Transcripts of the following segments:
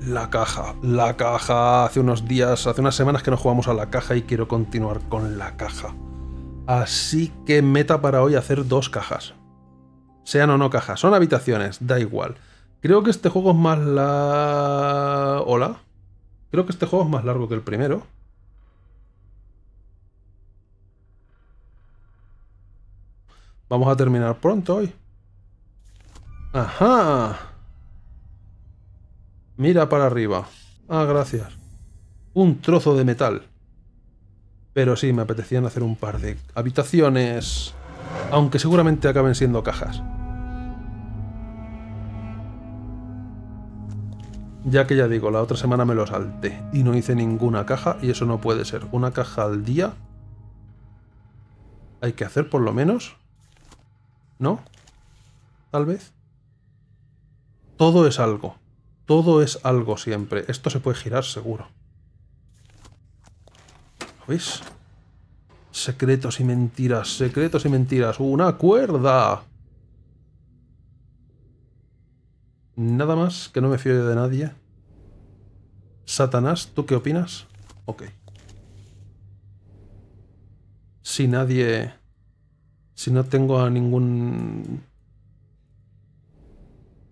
La caja. La caja. Hace unos días, hace unas semanas que no jugamos a la caja y quiero continuar con la caja. Así que meta para hoy hacer dos cajas. Sean o no cajas, son habitaciones, da igual. Creo que este juego es más la... Hola. Creo que este juego es más largo que el primero. Vamos a terminar pronto hoy. Ajá. Mira para arriba. Ah, gracias. Un trozo de metal. Pero sí, me apetecían hacer un par de habitaciones. Aunque seguramente acaben siendo cajas. Ya que ya digo, la otra semana me lo salté y no hice ninguna caja y eso no puede ser. Una caja al día hay que hacer por lo menos. ¿No? Tal vez. Todo es algo. Todo es algo siempre. Esto se puede girar seguro. ¿Lo veis? Secretos y mentiras, secretos y mentiras. ¡Una cuerda! Nada más, que no me fío de nadie. Satanás, ¿tú qué opinas? Ok. Si nadie... Si no tengo a ningún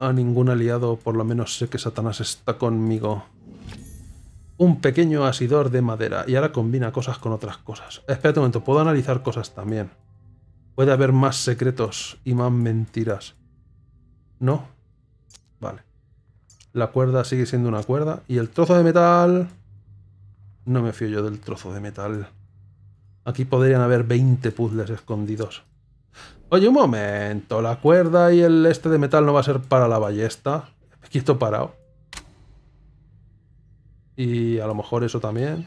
a ningún aliado, por lo menos sé que Satanás está conmigo. Un pequeño asidor de madera, y ahora combina cosas con otras cosas. Espera un momento, puedo analizar cosas también. Puede haber más secretos y más mentiras. ¿No? Vale. La cuerda sigue siendo una cuerda, y el trozo de metal... No me fío yo del trozo de metal. Aquí podrían haber 20 puzzles escondidos. Oye, un momento, la cuerda y el este de metal no va a ser para la ballesta. Me quito parado. Y a lo mejor eso también.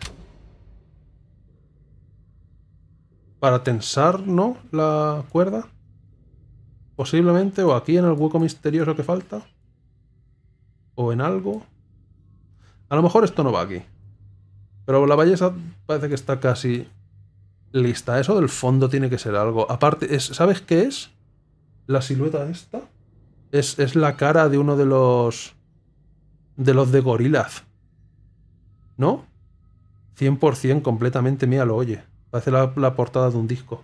Para tensar, ¿no? La cuerda. Posiblemente, o aquí en el hueco misterioso que falta. O en algo. A lo mejor esto no va aquí. Pero la ballesta parece que está casi lista. Eso del fondo tiene que ser algo. Aparte, ¿sabes qué es? La silueta esta. Es, es la cara de uno de los... De los de gorilas. ¿No? 100% completamente mía lo oye. Parece la portada de un disco.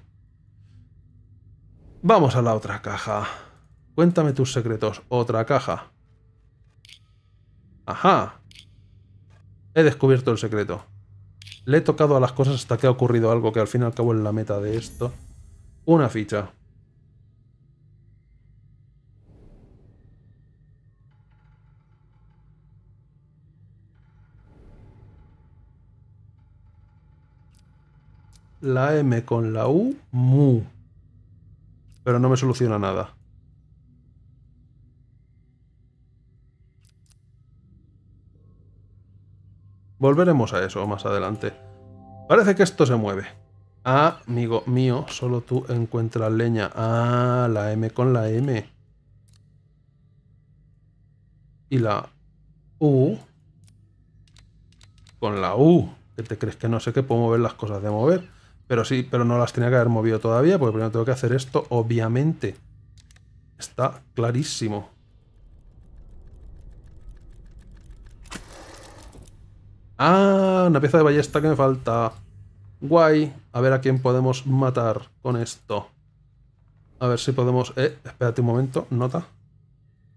Vamos a la otra caja. Cuéntame tus secretos. Otra caja. Ajá. He descubierto el secreto. Le he tocado a las cosas hasta que ha ocurrido algo que al fin y al cabo es la meta de esto. Una ficha. La M con la U, mu. Pero no me soluciona nada. Volveremos a eso más adelante. Parece que esto se mueve. Ah, amigo mío, solo tú encuentras leña. Ah, la M con la M. Y la U con la U. Que te crees que no sé qué puedo mover las cosas de mover. Pero sí, pero no las tenía que haber movido todavía, porque primero tengo que hacer esto, obviamente. Está clarísimo. Ah, una pieza de ballesta que me falta. Guay. A ver a quién podemos matar con esto. A ver si podemos... Eh, espérate un momento. Nota.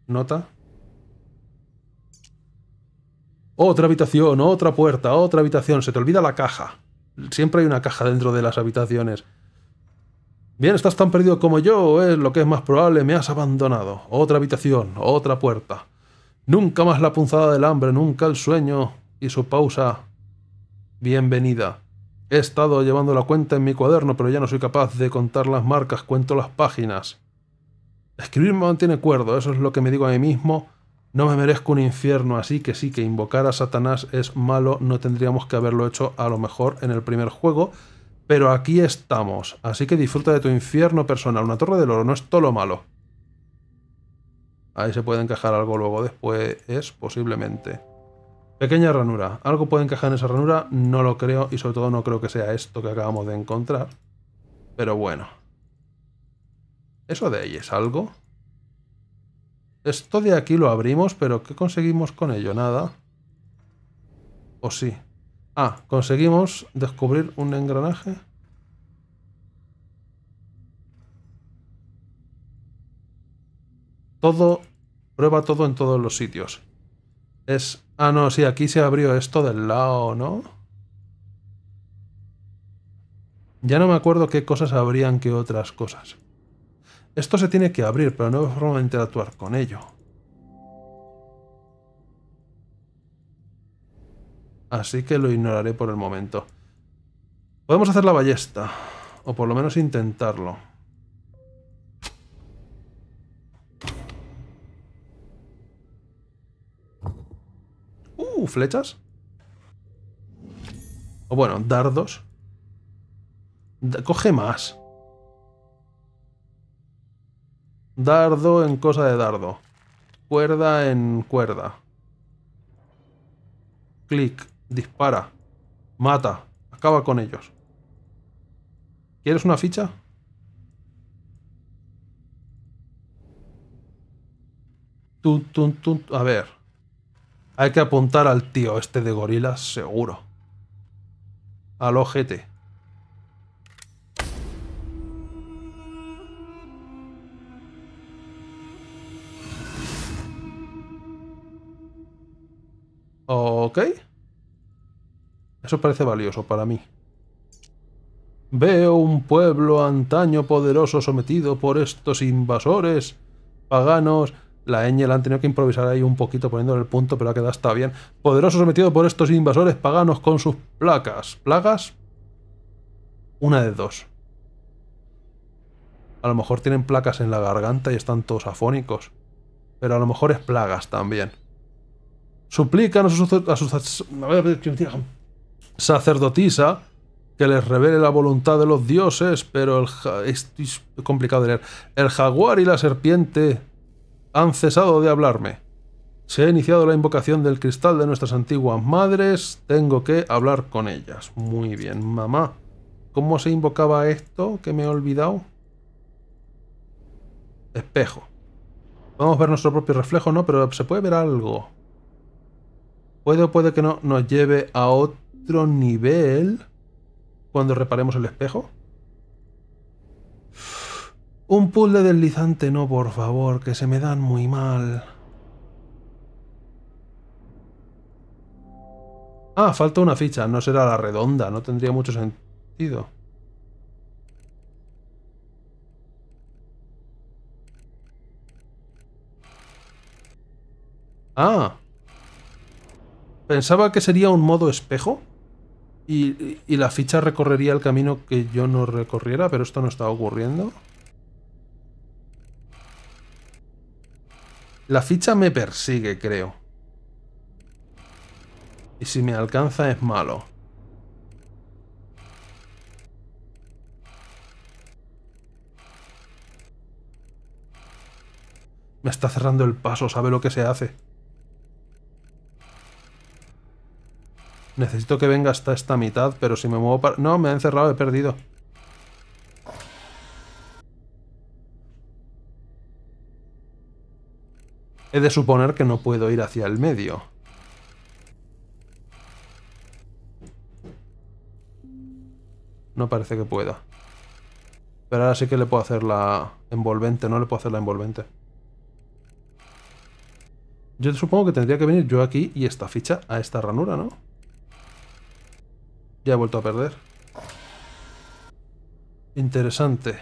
Nota. Otra habitación, otra puerta, otra habitación. Se te olvida la caja. Siempre hay una caja dentro de las habitaciones. Bien, estás tan perdido como yo, es lo que es más probable, me has abandonado. Otra habitación, otra puerta. Nunca más la punzada del hambre, nunca el sueño y su pausa. Bienvenida. He estado llevando la cuenta en mi cuaderno, pero ya no soy capaz de contar las marcas, cuento las páginas. Escribir me mantiene cuerdo, eso es lo que me digo a mí mismo. No me merezco un infierno, así que sí que invocar a Satanás es malo, no tendríamos que haberlo hecho a lo mejor en el primer juego, pero aquí estamos, así que disfruta de tu infierno personal. Una torre del oro, no es todo lo malo. Ahí se puede encajar algo luego después, es posiblemente. Pequeña ranura. Algo puede encajar en esa ranura, no lo creo y sobre todo no creo que sea esto que acabamos de encontrar. Pero bueno. ¿Eso de ahí es algo? Esto de aquí lo abrimos, pero ¿qué conseguimos con ello? Nada. ¿O sí? Ah, conseguimos descubrir un engranaje. Todo, prueba todo en todos los sitios. Es Ah, no, sí, aquí se abrió esto del lado, ¿no? Ya no me acuerdo qué cosas habrían que otras cosas. Esto se tiene que abrir, pero no hay forma de interactuar con ello. Así que lo ignoraré por el momento. Podemos hacer la ballesta, o por lo menos intentarlo. flechas. O bueno, dardos. coge más. Dardo en cosa de dardo. Cuerda en cuerda. Clic. Dispara. Mata. Acaba con ellos. ¿Quieres una ficha? A ver. Hay que apuntar al tío este de gorilas, seguro. Al ojete. Ok. Eso parece valioso para mí. Veo un pueblo antaño poderoso sometido por estos invasores paganos la Ñ, la han tenido que improvisar ahí un poquito poniéndole el punto, pero ha quedado hasta bien. Poderoso sometido por estos invasores paganos con sus placas. ¿Plagas? Una de dos. A lo mejor tienen placas en la garganta y están todos afónicos. Pero a lo mejor es plagas también. Suplican a sus, sacerdotisa que les revele la voluntad de los dioses, pero el es complicado de leer. El jaguar y la serpiente han cesado de hablarme. Se ha iniciado la invocación del cristal de nuestras antiguas madres, tengo que hablar con ellas. Muy bien, mamá. ¿Cómo se invocaba esto que me he olvidado? Espejo. Vamos a ver nuestro propio reflejo, ¿no? Pero se puede ver algo. Puede o puede que no nos lleve a otro nivel cuando reparemos el espejo. Un puzzle de deslizante no, por favor, que se me dan muy mal. Ah, falta una ficha. No será la redonda. No tendría mucho sentido. Ah. Pensaba que sería un modo espejo. y la ficha recorrería el camino que yo no recorriera, pero esto no está ocurriendo. La ficha me persigue, creo. Y si me alcanza es malo. Me está cerrando el paso, sabe lo que se hace. Necesito que venga hasta esta mitad, pero si me muevo para... No, me ha encerrado, he perdido. He de suponer que no puedo ir hacia el medio. No parece que pueda. Pero ahora sí que le puedo hacer la envolvente, no le puedo hacer la envolvente. Yo supongo que tendría que venir yo aquí y esta ficha a esta ranura, ¿no? Ya he vuelto a perder. Interesante.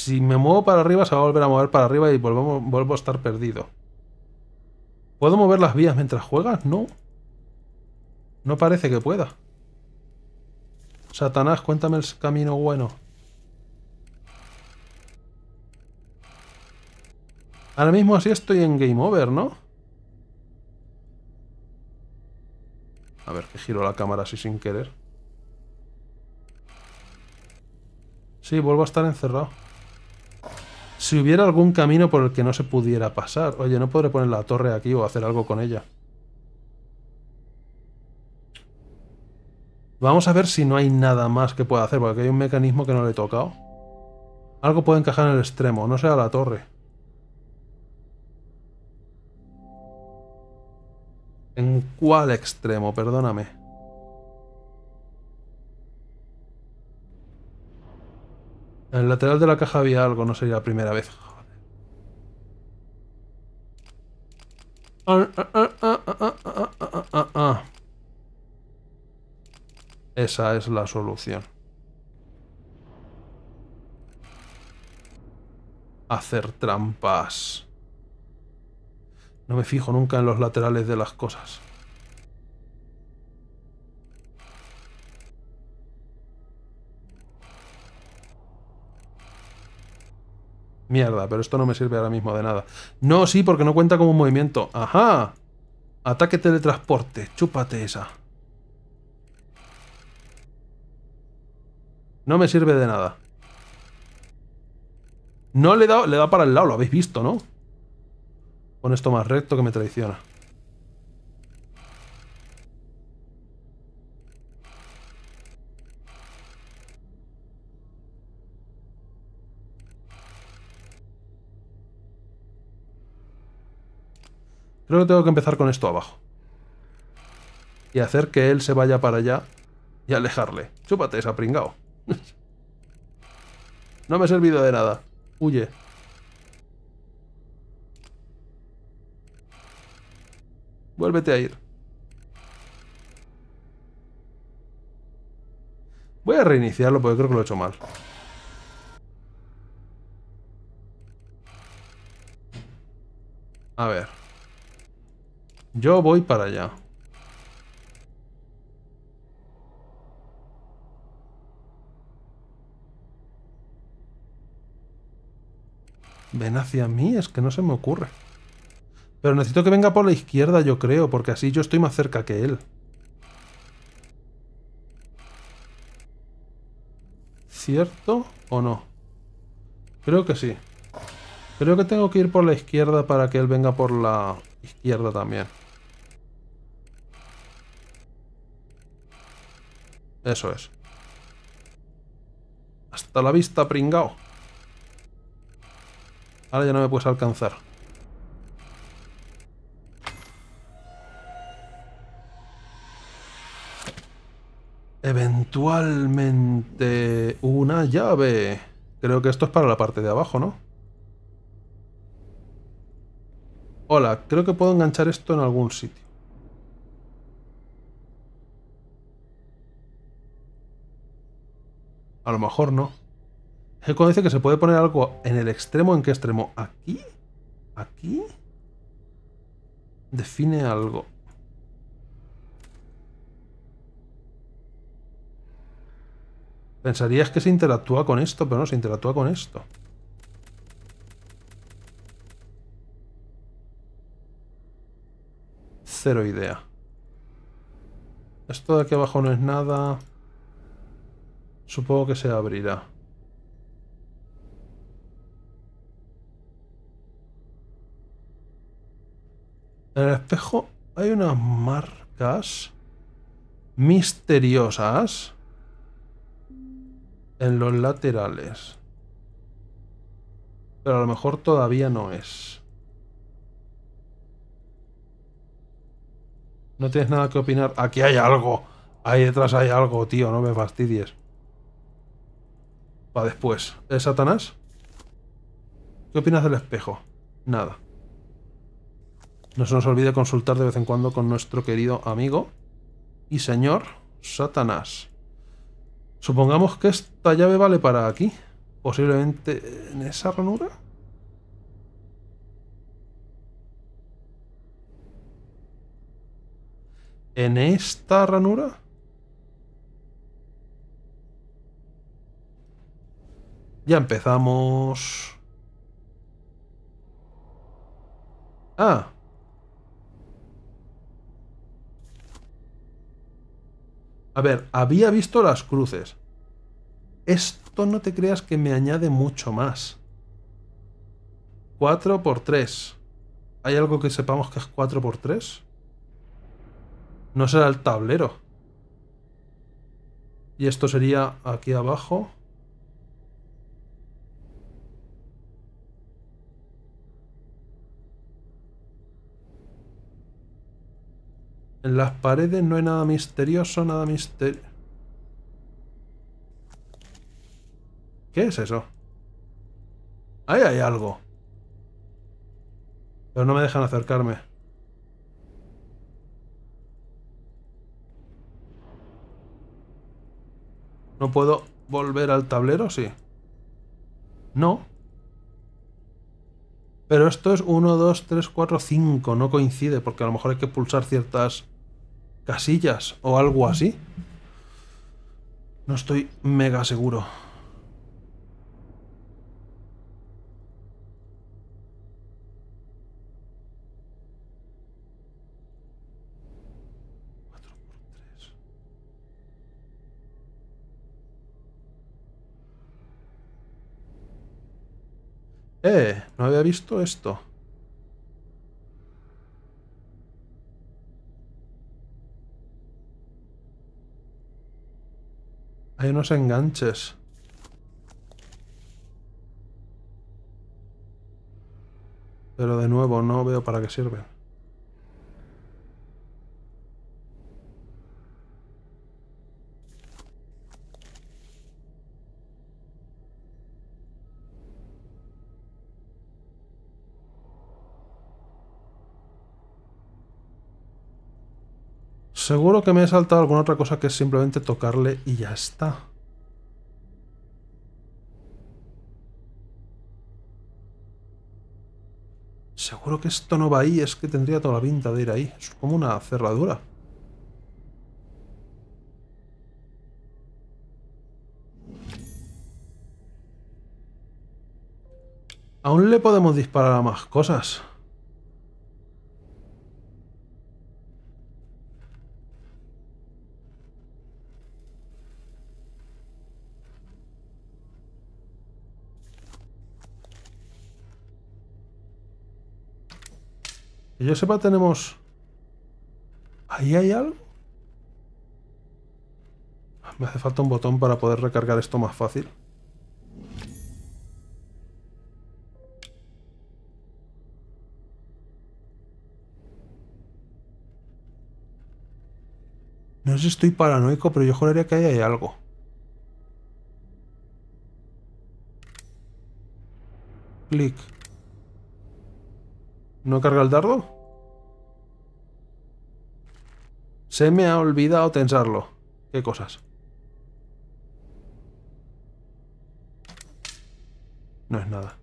si me muevo para arriba se va a volver a mover para arriba y vuelvo a estar perdido. ¿Puedo mover las vías mientras juegas? No. No parece que pueda. Satanás, cuéntame el camino bueno. Ahora mismo así estoy en Game Over, ¿no? A ver, que giro la cámara así sin querer. Sí, vuelvo a estar encerrado si hubiera algún camino por el que no se pudiera pasar. Oye, no podré poner la torre aquí o hacer algo con ella. Vamos a ver si no hay nada más que pueda hacer, porque hay un mecanismo que no le he tocado. Algo puede encajar en el extremo, no sea la torre. ¿En cuál extremo? Perdóname. En el lateral de la caja había algo, no sería la primera vez. Esa es la solución. Hacer trampas. No me fijo nunca en los laterales de las cosas. Mierda, pero esto no me sirve ahora mismo de nada. No, sí, porque no cuenta como un movimiento. ¡Ajá! Ataque teletransporte. Chúpate esa. No me sirve de nada. No le da, le da para el lado, lo habéis visto, ¿no? Pon esto más recto que me traiciona. Creo que tengo que empezar con esto abajo. Y hacer que él se vaya para allá y alejarle. Chúpate esa pringao. no me ha servido de nada. Huye. Vuélvete a ir. Voy a reiniciarlo porque creo que lo he hecho mal. A ver. Yo voy para allá. Ven hacia mí, es que no se me ocurre. Pero necesito que venga por la izquierda, yo creo, porque así yo estoy más cerca que él. ¿Cierto o no? Creo que sí. Creo que tengo que ir por la izquierda para que él venga por la izquierda también. Eso es. Hasta la vista, pringao. Ahora ya no me puedes alcanzar. Eventualmente... Una llave. Creo que esto es para la parte de abajo, ¿no? Hola, creo que puedo enganchar esto en algún sitio. A lo mejor no. cuando dice que se puede poner algo en el extremo. ¿En qué extremo? ¿Aquí? ¿Aquí? Define algo. Pensarías que se interactúa con esto, pero no, se interactúa con esto. Cero idea. Esto de aquí abajo no es nada. Supongo que se abrirá. En el espejo hay unas marcas misteriosas en los laterales. Pero a lo mejor todavía no es. No tienes nada que opinar. Aquí hay algo. Ahí detrás hay algo, tío. No me fastidies. Para después. ¿Es ¿Eh, Satanás? ¿Qué opinas del espejo? Nada. No se nos olvide consultar de vez en cuando con nuestro querido amigo y señor Satanás. Supongamos que esta llave vale para aquí. Posiblemente en esa ranura. ¿En esta ranura? Ya empezamos... Ah. A ver, había visto las cruces. Esto no te creas que me añade mucho más. 4 por 3. ¿Hay algo que sepamos que es 4 por 3? No será el tablero. Y esto sería aquí abajo. En las paredes no hay nada misterioso, nada misterio... ¿Qué es eso? Ahí hay algo. Pero no me dejan acercarme. ¿No puedo volver al tablero? Sí. No. Pero esto es 1, 2, 3, 4, 5. No coincide porque a lo mejor hay que pulsar ciertas casillas o algo así. No estoy mega seguro. Eh, no había visto esto. Hay unos enganches. Pero de nuevo no veo para qué sirven. Seguro que me he saltado alguna otra cosa que es simplemente tocarle y ya está. Seguro que esto no va ahí, es que tendría toda la pinta de ir ahí. Es como una cerradura. Aún le podemos disparar a más cosas. Que yo sepa, tenemos... ¿Ahí hay algo? Me hace falta un botón para poder recargar esto más fácil. No sé si estoy paranoico, pero yo juraría que ahí hay algo. Clic. ¿No carga el dardo? Se me ha olvidado tensarlo. Qué cosas. No es nada.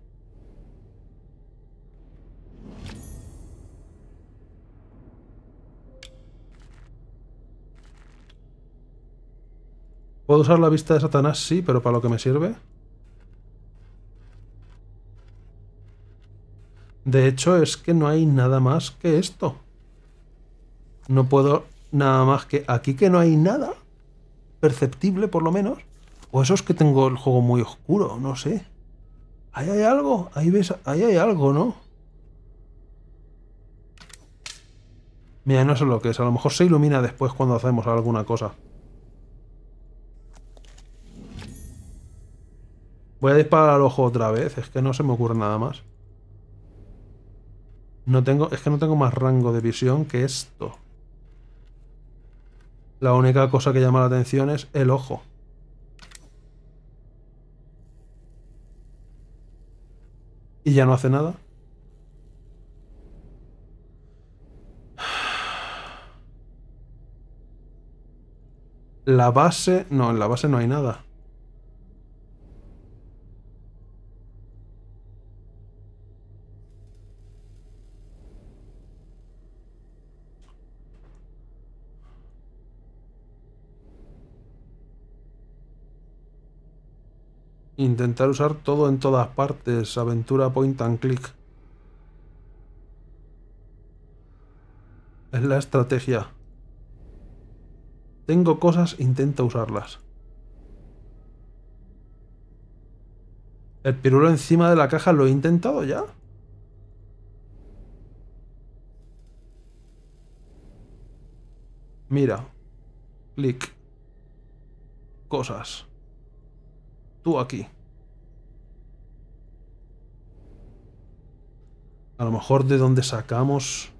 ¿Puedo usar la vista de Satanás? Sí, pero ¿para lo que me sirve? De hecho, es que no hay nada más que esto. No puedo nada más que... Aquí que no hay nada perceptible, por lo menos. O eso es que tengo el juego muy oscuro, no sé. Ahí hay algo, ahí ves, ahí hay algo, ¿no? Mira, no sé lo que es. A lo mejor se ilumina después cuando hacemos alguna cosa. Voy a disparar al ojo otra vez. Es que no se me ocurre nada más. No tengo, es que no tengo más rango de visión que esto. La única cosa que llama la atención es el ojo. Y ya no hace nada. La base... No, en la base no hay nada. Intentar usar todo en todas partes. Aventura point and click. Es la estrategia. Tengo cosas, intenta usarlas. El pirulo encima de la caja lo he intentado ya. Mira. Clic. Cosas. Tú aquí. A lo mejor de donde sacamos...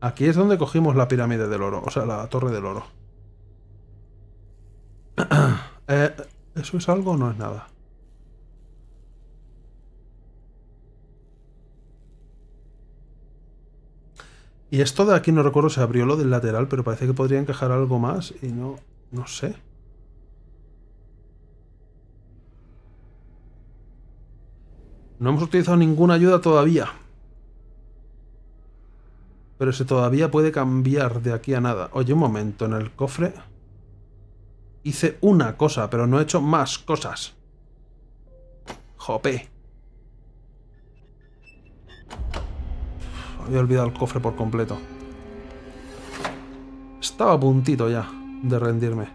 Aquí es donde cogimos la pirámide del oro, o sea, la torre del oro. Eh, ¿Eso es algo o no es nada? Y esto de aquí no recuerdo, si abrió lo del lateral, pero parece que podría encajar algo más y no... no sé. No hemos utilizado ninguna ayuda todavía. Pero se todavía puede cambiar de aquí a nada. Oye, un momento, en el cofre... Hice una cosa, pero no he hecho más cosas. Jopé Había olvidado el cofre por completo. Estaba a puntito ya de rendirme.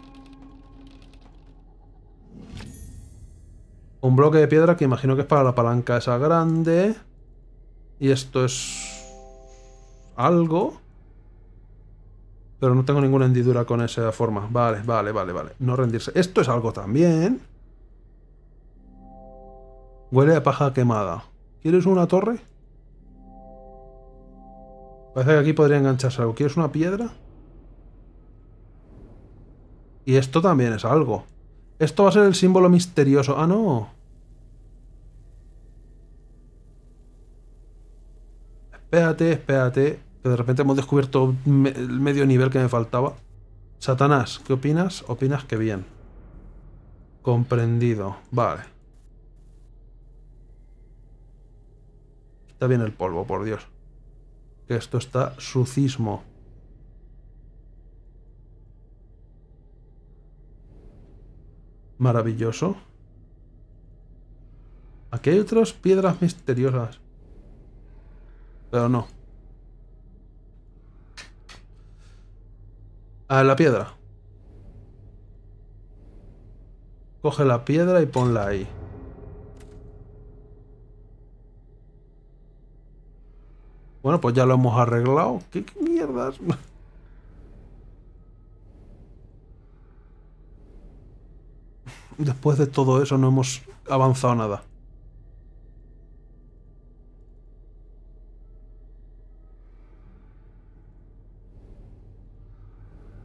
Un bloque de piedra que imagino que es para la palanca esa grande. Y esto es... algo. Pero no tengo ninguna hendidura con esa forma. Vale, vale, vale, vale. No rendirse. Esto es algo también. Huele a paja quemada. ¿Quieres una torre? Parece que aquí podría engancharse algo. ¿Quieres una piedra? Y esto también es algo. Esto va a ser el símbolo misterioso. ¡Ah, no! Espérate, espérate. Que de repente hemos descubierto el medio nivel que me faltaba. Satanás, ¿qué opinas? Opinas que bien. Comprendido. Vale. Está bien el polvo, por Dios que esto está sucismo. Maravilloso. Aquí hay otras piedras misteriosas. Pero no. A la piedra. Coge la piedra y ponla ahí. Bueno, pues ya lo hemos arreglado. ¿Qué, mierdas? Después de todo eso no hemos avanzado nada.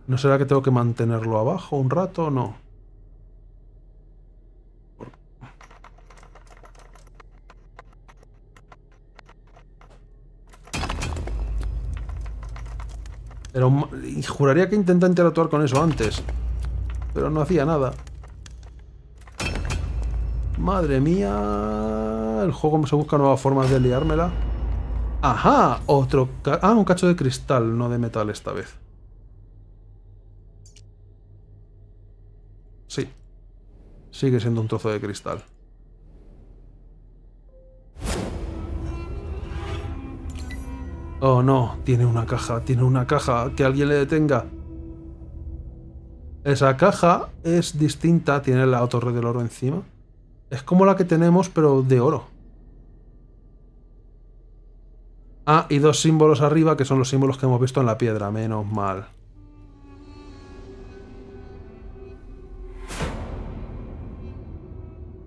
¿No será que tengo que mantenerlo abajo un rato o no? Pero juraría que intenté interactuar con eso antes. Pero no hacía nada. Madre mía. El juego se busca nuevas formas de liármela. ¡Ajá! Otro... Ah, un cacho de cristal, no de metal esta vez. Sí. Sigue siendo un trozo de cristal. Oh no, tiene una caja, tiene una caja, que alguien le detenga. Esa caja es distinta, tiene la torre del oro encima. Es como la que tenemos, pero de oro. Ah, y dos símbolos arriba, que son los símbolos que hemos visto en la piedra, menos mal.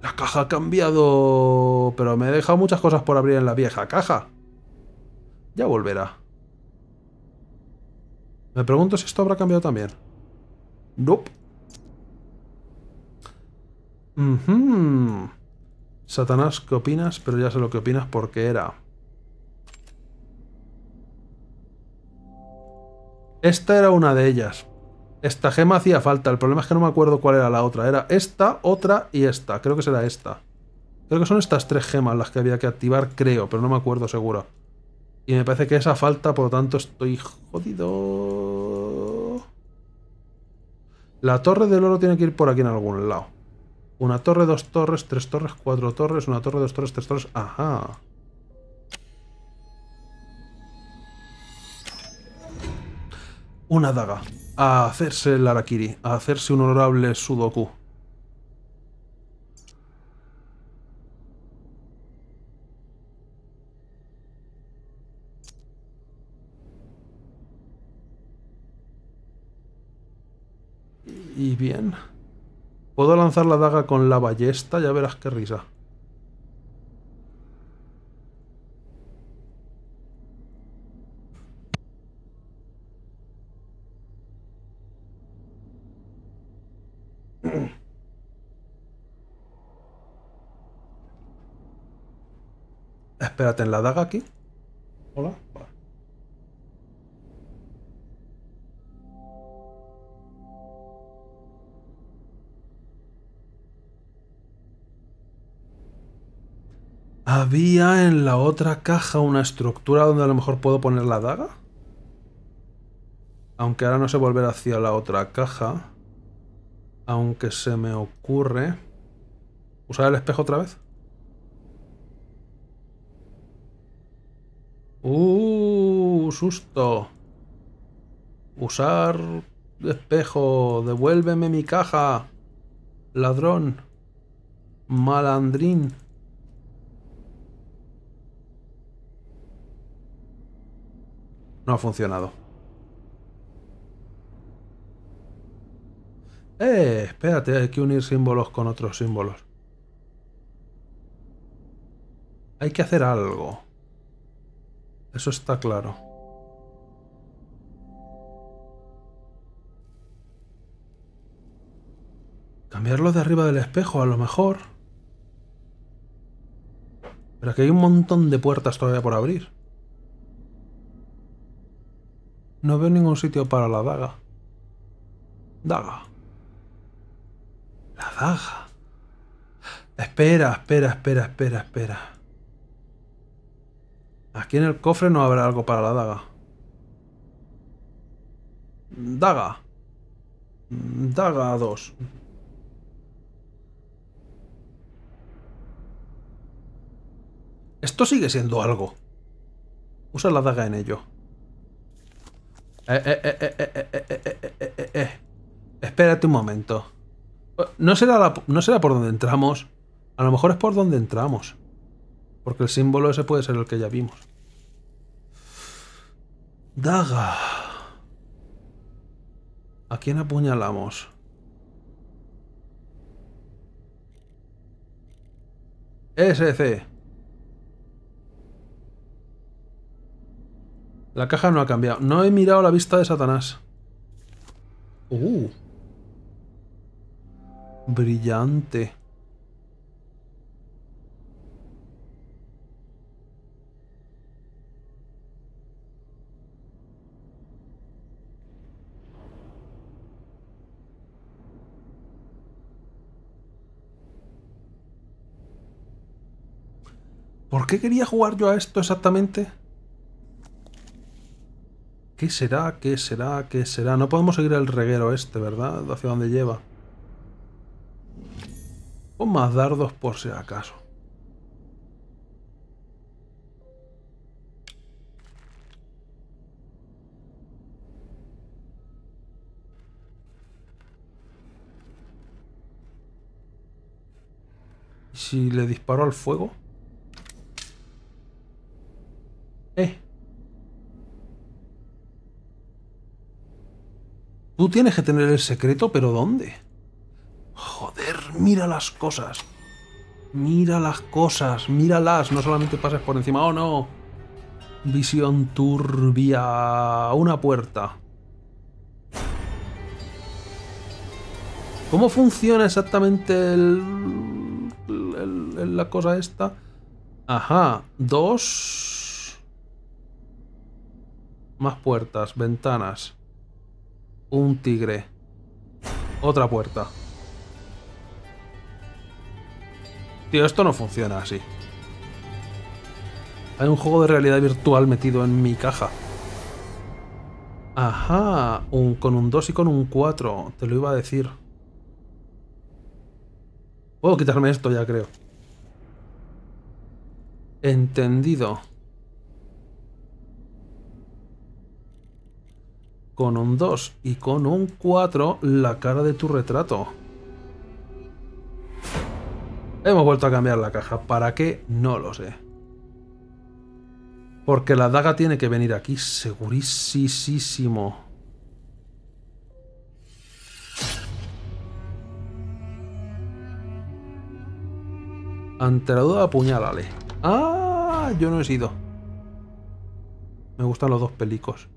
La caja ha cambiado, pero me he dejado muchas cosas por abrir en la vieja caja. Ya volverá. Me pregunto si esto habrá cambiado también. Nope. Satanás, ¿qué opinas? Pero ya sé lo que opinas porque era. Esta era una de ellas. Esta gema hacía falta. El problema es que no me acuerdo cuál era la otra. Era esta, otra y esta. Creo que será esta. Creo que son estas tres gemas las que había que activar, creo, pero no me acuerdo seguro. Y me parece que esa falta, por lo tanto, estoy jodido. La torre del oro tiene que ir por aquí en algún lado. Una torre, dos torres, tres torres, cuatro torres, una torre, dos torres, tres torres. Ajá. Una daga. A hacerse el Arakiri. A hacerse un honorable Sudoku. Y bien. Puedo lanzar la daga con la ballesta, ya verás qué risa. Espérate, ¿en la daga aquí? había en la otra caja una estructura donde a lo mejor puedo poner la daga. Aunque ahora no sé volver hacia la otra caja. Aunque se me ocurre... ¿Usar el espejo otra vez? ¡Uh! ¡Susto! Usar espejo. Devuélveme mi caja. Ladrón. Malandrín. No ha funcionado. Eh, espérate, hay que unir símbolos con otros símbolos. Hay que hacer algo. Eso está claro. Cambiarlo de arriba del espejo, a lo mejor. Pero aquí hay un montón de puertas todavía por abrir. No veo ningún sitio para la daga. Daga. La daga. Espera, espera, espera, espera, espera. Aquí en el cofre no habrá algo para la daga. Daga. Daga 2. Esto sigue siendo algo. Usa la daga en ello. Espérate un momento. No será, no será por donde entramos. A lo mejor es por donde entramos. Porque el símbolo ese puede ser el que ya vimos. Daga. ¿A quién apuñalamos? SC. La caja no ha cambiado. No he mirado la vista de Satanás. Uh. Brillante. ¿Por qué quería jugar yo a esto exactamente? ¿Qué será? ¿Qué será? ¿Qué será? No podemos seguir el reguero este, ¿verdad? Hacia dónde lleva. Pon más dardos por si acaso. ¿Y si le disparo al fuego? Eh, Tú tienes que tener el secreto, pero ¿dónde? Joder, mira las cosas. Mira las cosas, míralas. No solamente pases por encima. ¡Oh, no! Visión turbia. Una puerta. ¿Cómo funciona exactamente la cosa esta? Ajá, dos... Más puertas, ventanas. Un tigre. Otra puerta. Tío, esto no funciona así. Hay un juego de realidad virtual metido en mi caja. Ajá, un, con un 2 y con un 4. Te lo iba a decir. Puedo quitarme esto ya, creo. Entendido. con un 2 y con un 4 la cara de tu retrato. Hemos vuelto a cambiar la caja. ¿Para qué? No lo sé. Porque la daga tiene que venir aquí, segurísimo. Ante la duda, apuñalale ¡Ah! Yo no he sido. Me gustan los dos pelicos.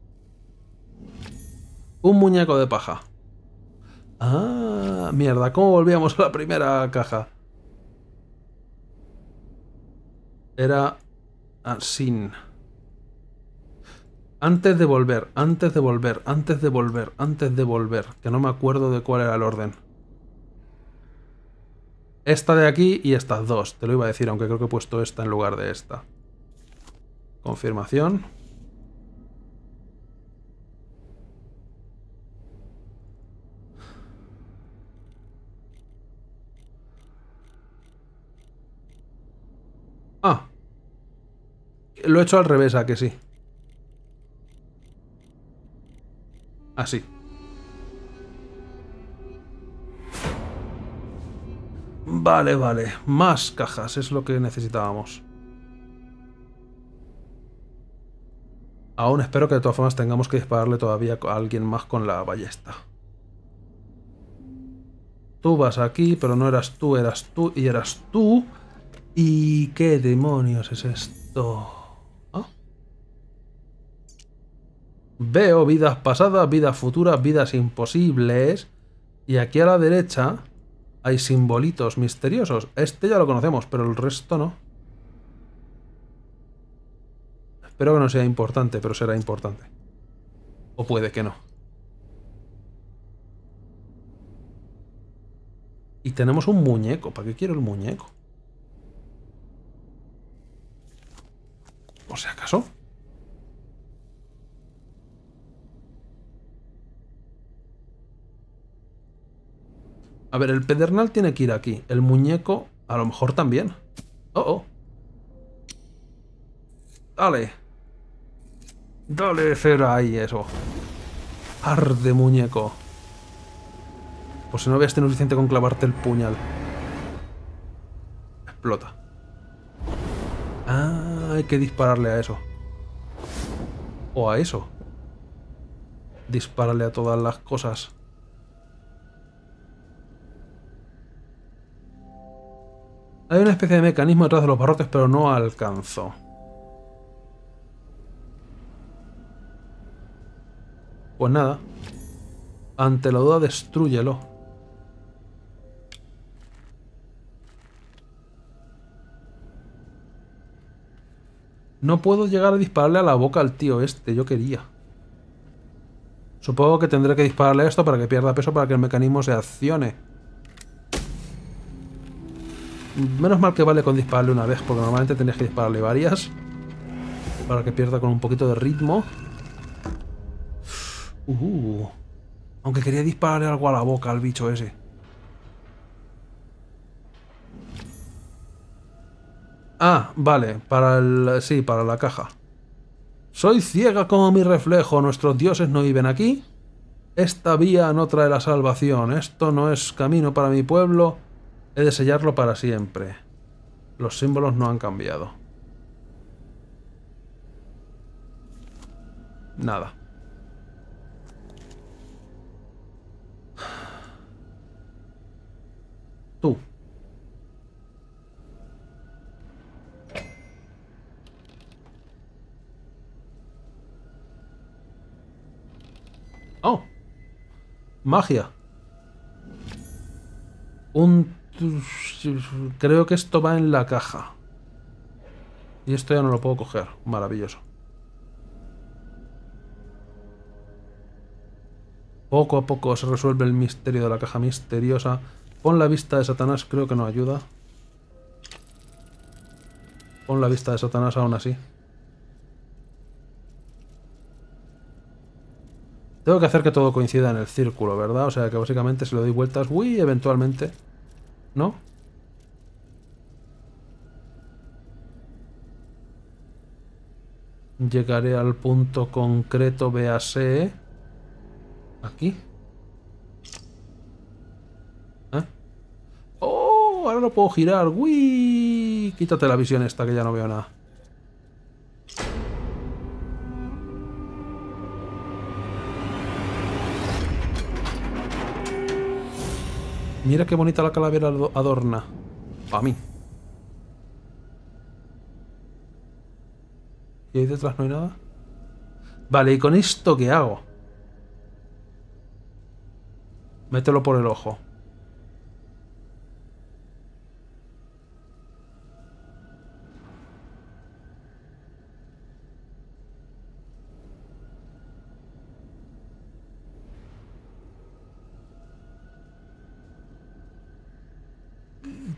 Un muñeco de paja. Ah, mierda, ¿cómo volvíamos a la primera caja? Era así. Antes de volver, antes de volver, antes de volver, antes de volver. Que no me acuerdo de cuál era el orden. Esta de aquí y estas dos. Te lo iba a decir, aunque creo que he puesto esta en lugar de esta. Confirmación. Ah. Lo he hecho al revés, a que sí. Así. Vale, vale. Más cajas es lo que necesitábamos. Aún espero que de todas formas tengamos que dispararle todavía a alguien más con la ballesta. Tú vas aquí, pero no eras tú, eras tú y eras tú. ¿Y qué demonios es esto? ¿Ah? Veo vidas pasadas, vidas futuras, vidas imposibles. Y aquí a la derecha hay simbolitos misteriosos. Este ya lo conocemos, pero el resto no. Espero que no sea importante, pero será importante. O puede que no. Y tenemos un muñeco. ¿Para qué quiero el muñeco? O si acaso. A ver, el pedernal tiene que ir aquí. El muñeco a lo mejor también. Oh, oh. Dale. Dale, cera ahí, eso. Arde, muñeco. Por si no habías tenido suficiente con clavarte el puñal. Explota. Ah. Hay que dispararle a eso. O a eso. Dispararle a todas las cosas. Hay una especie de mecanismo detrás de los barrotes, pero no alcanzo. Pues nada. Ante la duda, destruyelo. No puedo llegar a dispararle a la boca al tío este, yo quería. Supongo que tendré que dispararle a esto para que pierda peso para que el mecanismo se accione. Menos mal que vale con dispararle una vez, porque normalmente tenés que dispararle varias. Para que pierda con un poquito de ritmo. Uh. aunque quería dispararle algo a la boca al bicho ese. Ah, vale, para el... sí, para la caja. Soy ciega como mi reflejo, nuestros dioses no viven aquí. Esta vía no trae la salvación, esto no es camino para mi pueblo, he de sellarlo para siempre. Los símbolos no han cambiado. Nada. Oh. Magia. Un... Creo que esto va en la caja. Y esto ya no lo puedo coger. Maravilloso. Poco a poco se resuelve el misterio de la caja misteriosa. Pon la vista de Satanás, creo que no ayuda. Pon la vista de Satanás aún así. Tengo que hacer que todo coincida en el círculo, ¿verdad? O sea, que básicamente si le doy vueltas, uy, eventualmente. ¿No? Llegaré al punto concreto, BASE... Aquí. ¿Eh? ¡Oh! Ahora lo puedo girar. ¡Uy! Quítate la visión esta que ya no veo nada. Mira qué bonita la calavera adorna. ¡Para mí. ¿Y ahí detrás no hay nada? Vale, ¿y con esto qué hago? Mételo por el ojo.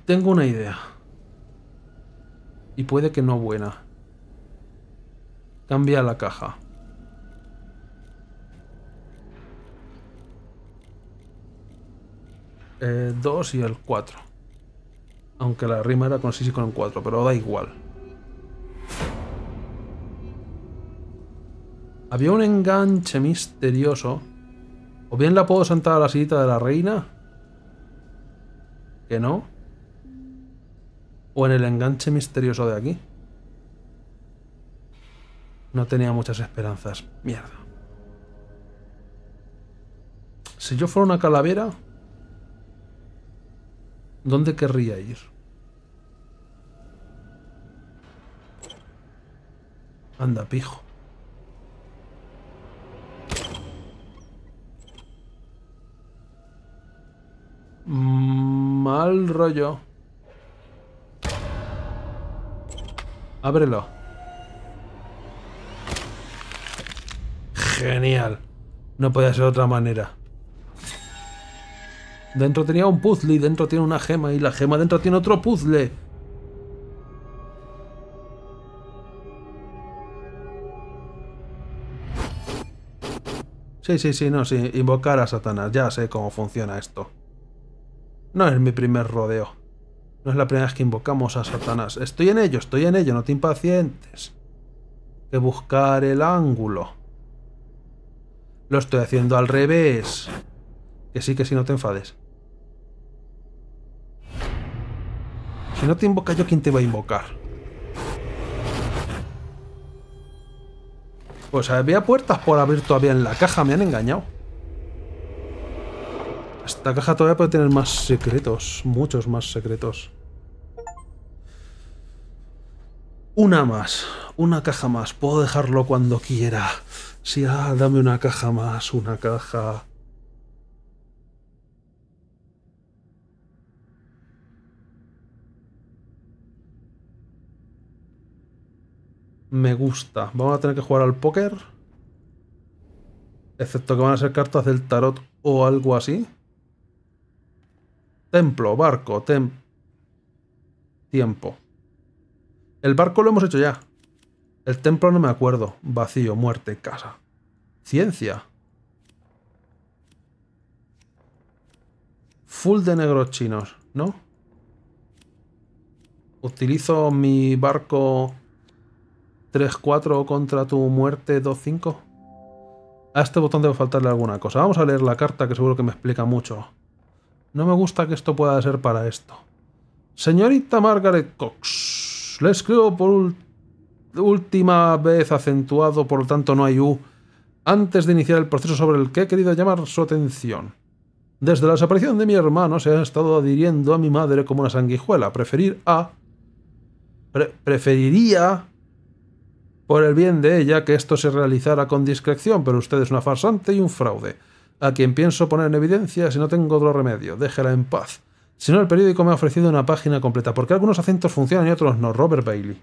Tengo una idea. Y puede que no buena. Cambia la caja. Eh, 2 y el 4. Aunque la rima era con 6 y con 4, pero da igual. Había un enganche misterioso. O bien la puedo sentar a la sillita de la reina. Que no o en el enganche misterioso de aquí. No tenía muchas esperanzas. Mierda. Si yo fuera una calavera, ¿dónde querría ir? Anda, pijo. Mm, mal rollo. Ábrelo. Genial. No podía ser otra manera. Dentro tenía un puzzle y dentro tiene una gema y la gema dentro tiene otro puzzle. Sí, sí, sí, no, sí. Invocar a Satanás. Ya sé cómo funciona esto. No es mi primer rodeo. No es la primera vez que invocamos a Satanás. Estoy en ello, estoy en ello, no te impacientes. Hay que buscar el ángulo. Lo estoy haciendo al revés. Que sí, que sí, no te enfades. Si no te invoca yo, ¿quién te va a invocar? Pues había puertas por abrir todavía en la caja, me han engañado. Esta caja todavía puede tener más secretos, muchos más secretos. Una más, una caja más, puedo dejarlo cuando quiera. Sí, ah, dame una caja más, una caja... Me gusta. Vamos a tener que jugar al póker. Excepto que van a ser cartas del tarot o algo así. Templo, barco, tem... Tiempo. El barco lo hemos hecho ya. El templo no me acuerdo. Vacío, muerte, casa. Ciencia. Full de negros chinos, ¿no? Utilizo mi barco 3-4 contra tu muerte 2-5. A este botón debe faltarle alguna cosa. Vamos a leer la carta que seguro que me explica mucho. No me gusta que esto pueda ser para esto. Señorita Margaret Cox. Les creo por última vez acentuado, por lo tanto no hay U, antes de iniciar el proceso sobre el que he querido llamar su atención. Desde la desaparición de mi hermano se ha estado adhiriendo a mi madre como una sanguijuela. Preferir a... preferiría por el bien de ella que esto se realizara con discreción, pero usted es una farsante y un fraude, a quien pienso poner en evidencia si no tengo otro remedio. Déjela en paz. Si no, el periódico me ha ofrecido una página completa. porque algunos acentos funcionan y otros no? Robert Bailey.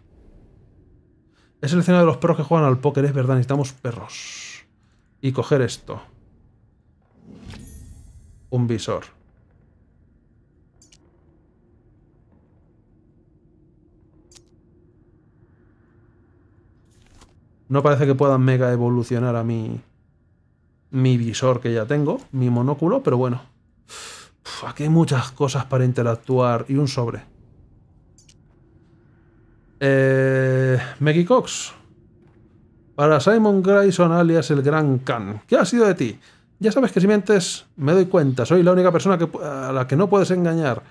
Es He de los perros que juegan al póker, es verdad, necesitamos perros. Y coger esto. Un visor. No parece que puedan mega evolucionar a mi, mi visor que ya tengo, mi monóculo, pero bueno aquí hay muchas cosas para interactuar y un sobre. Eh, Maggie Cox. Para Simon Grayson, alias el Gran Khan. ¿Qué ha sido de ti? Ya sabes que si mientes, me doy cuenta. Soy la única persona a la que no puedes engañar.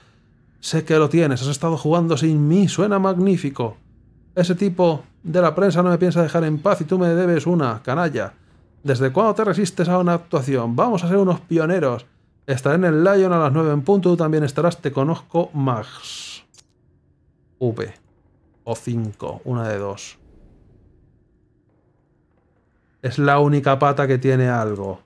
Sé que lo tienes. Has estado jugando sin mí. Suena magnífico. Ese tipo de la prensa no me piensa dejar en paz y tú me debes una, canalla. ¿Desde cuándo te resistes a una actuación? Vamos a ser unos pioneros. Estaré en el Lion a las 9 en punto. Tú también estarás. Te conozco, Max. V. O 5. Una de dos. Es la única pata que tiene algo.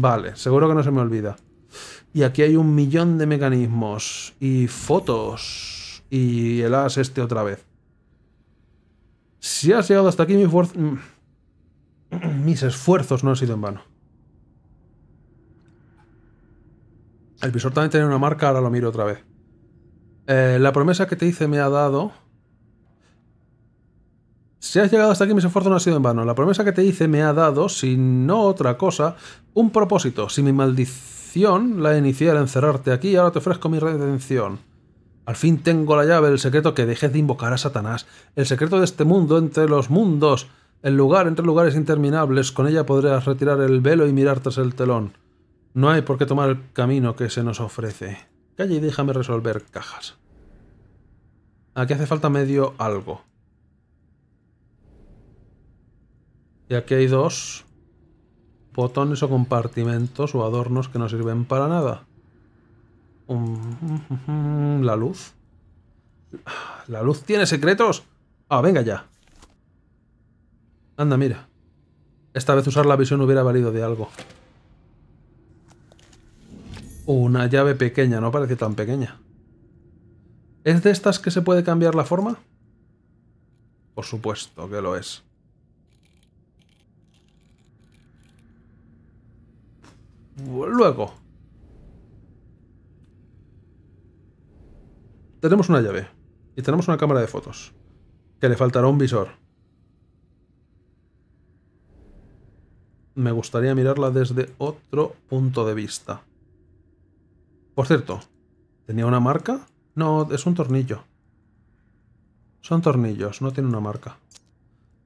Vale, seguro que no se me olvida. Y aquí hay un millón de mecanismos. Y fotos. Y el as este otra vez. Si has llegado hasta aquí, mm, mis esfuerzos no han sido en vano. El visor también tiene una marca, ahora lo miro otra vez. Eh, la promesa que te hice me ha dado... Si has llegado hasta aquí, mis esfuerzos no han sido en vano. La promesa que te hice me ha dado, si no otra cosa, un propósito. Si mi maldición la inicié al encerrarte aquí, ahora te ofrezco mi redención. Al fin tengo la llave, el secreto que dejes de invocar a Satanás, el secreto de este mundo entre los mundos, el lugar entre lugares interminables, con ella podrás retirar el velo y mirar tras el telón. No hay por qué tomar el camino que se nos ofrece. Calla y déjame resolver cajas. Aquí hace falta medio algo. Y aquí hay dos botones o compartimentos o adornos que no sirven para nada. La luz. ¿La luz tiene secretos? Ah, venga ya. Anda, mira. Esta vez usar la visión hubiera valido de algo. Una llave pequeña, no parece tan pequeña. ¿Es de estas que se puede cambiar la forma? Por supuesto que lo es. Luego, Tenemos una llave. Y tenemos una cámara de fotos. Que le faltará un visor. Me gustaría mirarla desde otro punto de vista. Por cierto, ¿tenía una marca? No, es un tornillo. Son tornillos, no tiene una marca.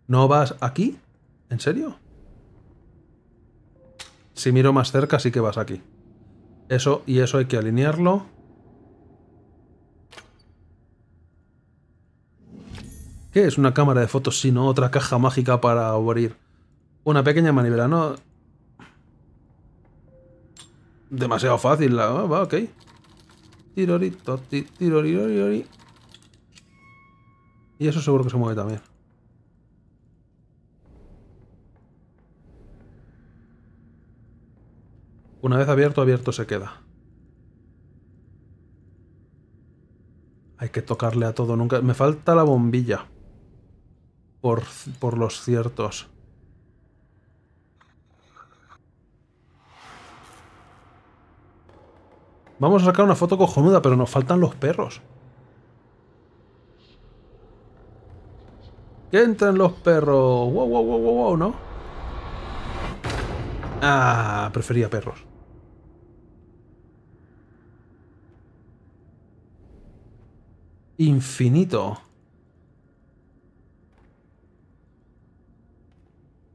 ¿No vas aquí? ¿En serio? Si miro más cerca, sí que vas aquí. Eso y eso hay que alinearlo. ¿Qué es una cámara de fotos sino otra caja mágica para abrir? Una pequeña manivela, ¿no? Demasiado fácil, la... Ah, va, ok. Tirorito, Y eso seguro que se mueve también. Una vez abierto, abierto se queda. Hay que tocarle a todo, nunca... Me falta la bombilla por, por los ciertos. Vamos a sacar una foto cojonuda, pero nos faltan los perros. ¡Que entren los perros! ¡Wow, wow, wow, wow, wow! ¿No? Ah, prefería perros. Infinito.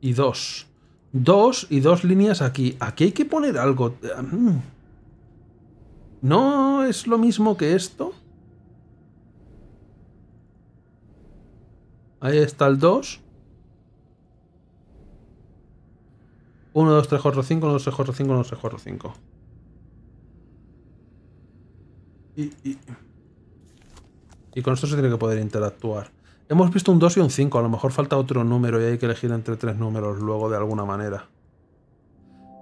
y dos. Dos y dos líneas aquí. Aquí hay que poner algo. Mm. ¿No es lo mismo que esto? Ahí está el 2. 1, 2, 3, 4, 5, 1, 2, 3, 4, 5, 1, 2, 3, 4, 5. Y, y, y con esto se tiene que poder interactuar. Hemos visto un 2 y un 5, a lo mejor falta otro número y hay que elegir entre tres números luego de alguna manera.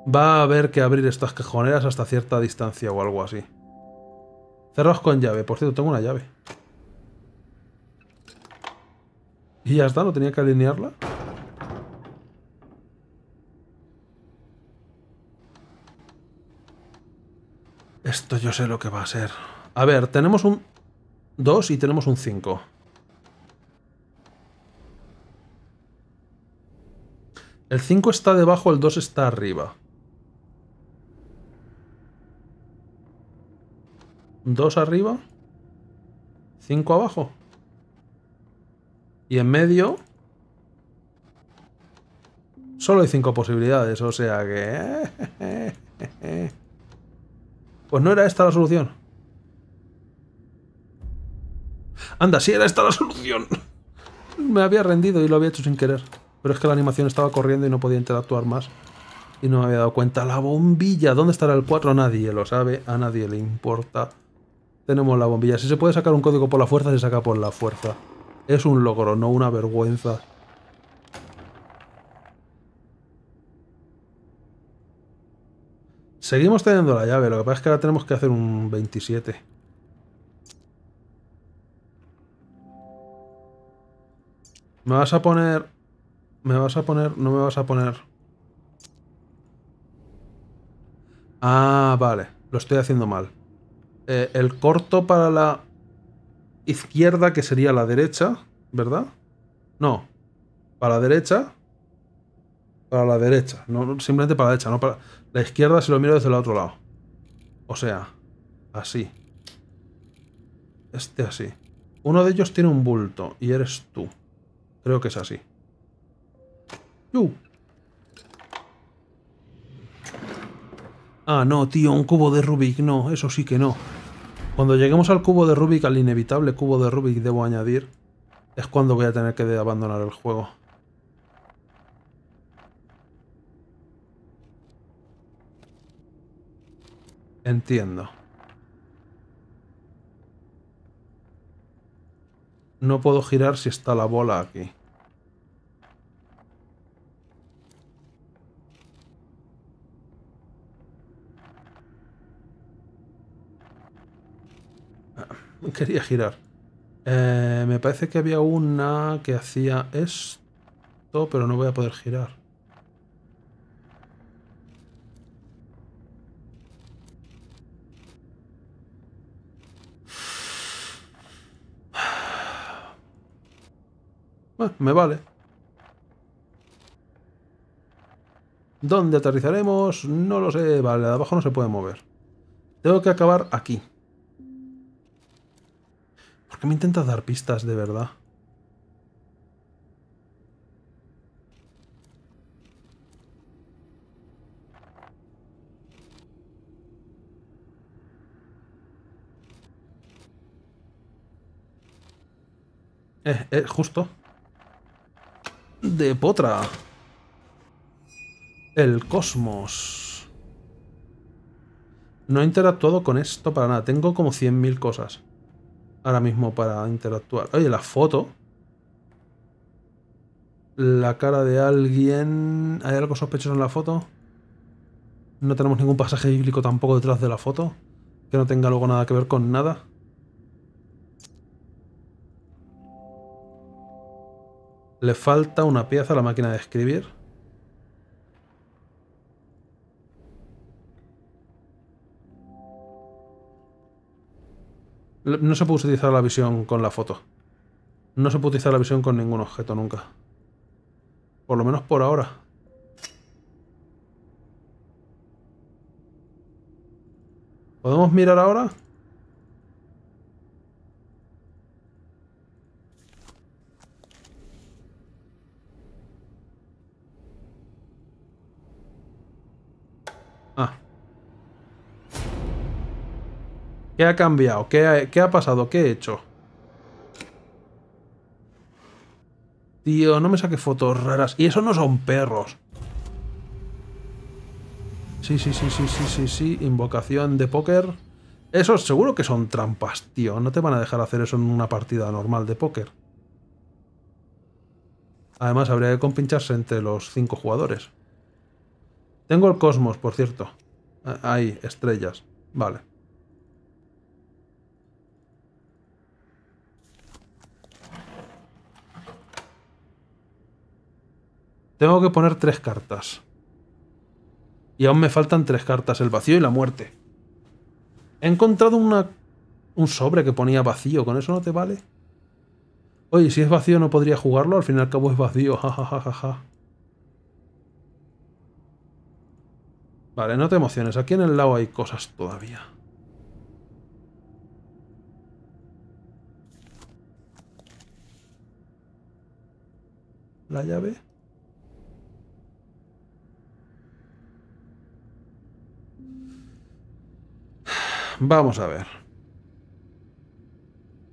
Va a haber que abrir estas cajoneras hasta cierta distancia o algo así. Cerrados con llave. Por cierto, tengo una llave. Y ya está, no tenía que alinearla. Esto yo sé lo que va a ser. A ver, tenemos un 2 y tenemos un 5. El 5 está debajo, el 2 está arriba. 2 arriba. 5 abajo. Y en medio... Solo hay 5 posibilidades, o sea que... Pues no era esta la solución. Anda, sí era esta la solución. Me había rendido y lo había hecho sin querer. Pero es que la animación estaba corriendo y no podía interactuar más. Y no me había dado cuenta. ¡La bombilla! ¿Dónde estará el 4? Nadie lo sabe. A nadie le importa. Tenemos la bombilla. Si se puede sacar un código por la fuerza, se saca por la fuerza. Es un logro, no una vergüenza. Seguimos teniendo la llave, lo que pasa es que ahora tenemos que hacer un 27. Me vas a poner ¿Me vas a poner? No me vas a poner. Ah, vale. Lo estoy haciendo mal. Eh, el corto para la izquierda, que sería la derecha, ¿verdad? No. Para la derecha. Para la derecha. No, simplemente para la derecha. No para... La izquierda si lo miro desde el otro lado. O sea, así. Este así. Uno de ellos tiene un bulto y eres tú. Creo que es así. Ah, no, tío, un cubo de Rubik, no, eso sí que no. Cuando lleguemos al cubo de Rubik, al inevitable cubo de Rubik, debo añadir, es cuando voy a tener que abandonar el juego. Entiendo. No puedo girar si está la bola aquí. quería girar. Eh, me parece que había una que hacía esto, pero no voy a poder girar. Bueno, me vale. ¿Dónde aterrizaremos? No lo sé. Vale, de abajo no se puede mover. Tengo que acabar aquí me intentas dar pistas de verdad? Eh, eh, justo. De potra. El cosmos. No he interactuado con esto para nada. Tengo como 100.000 cosas ahora mismo para interactuar. Oye, la foto. La cara de alguien... ¿Hay algo sospechoso en la foto? No tenemos ningún pasaje bíblico tampoco detrás de la foto. Que no tenga luego nada que ver con nada. Le falta una pieza a la máquina de escribir. No se puede utilizar la visión con la foto. No se puede utilizar la visión con ningún objeto nunca. Por lo menos por ahora. ¿Podemos mirar ahora? Ah. ¿Qué ha cambiado? ¿Qué ha, pasado? ¿Qué he hecho? Tío, no me saque fotos raras. Y eso no son perros. Sí, sí, sí, sí, sí, sí, sí. Invocación de póker. Eso seguro que son trampas, tío. No te van a dejar hacer eso en una partida normal de póker. Además, habría que compincharse entre los cinco jugadores. Tengo el cosmos, por cierto. Ahí, estrellas. Vale. Tengo que poner tres cartas. Y aún me faltan tres cartas, el vacío y la muerte. He encontrado una, un sobre que ponía vacío, ¿con eso no te vale? Oye, si es vacío no podría jugarlo, al fin y al cabo es vacío, ja, Vale, no te emociones, aquí en el lado hay cosas todavía. ¿La llave? Vamos a ver.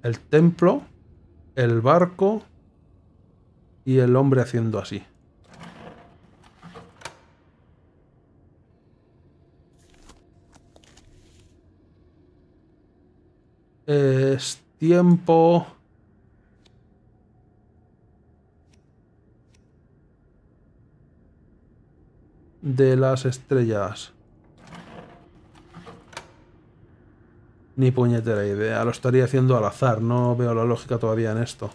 El templo, el barco y el hombre haciendo así. Es tiempo... de las estrellas. Ni puñetera idea, lo estaría haciendo al azar, no veo la lógica todavía en esto.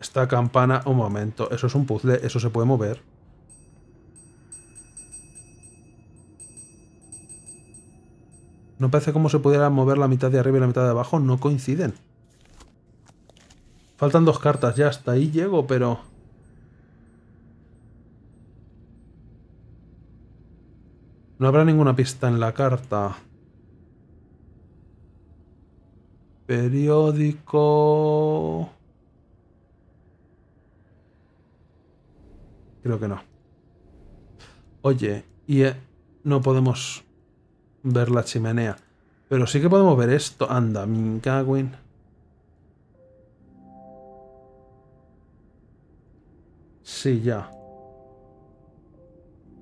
Esta campana, un momento, eso es un puzzle, eso se puede mover. No parece como se pudiera mover la mitad de arriba y la mitad de abajo, no coinciden. Faltan dos cartas, ya hasta ahí llego, pero... No habrá ninguna pista en la carta. Periódico... Creo que no. Oye, y eh, no podemos ver la chimenea. Pero sí que podemos ver esto. Anda, Minkawin. Sí, ya.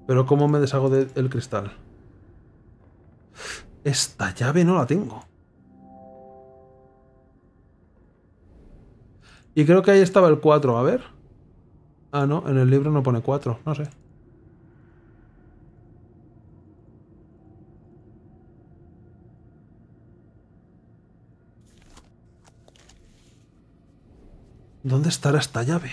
Pero ¿cómo me deshago del cristal? Esta llave no la tengo. Y creo que ahí estaba el 4, a ver. Ah, no, en el libro no pone 4, no sé. ¿Dónde estará esta llave?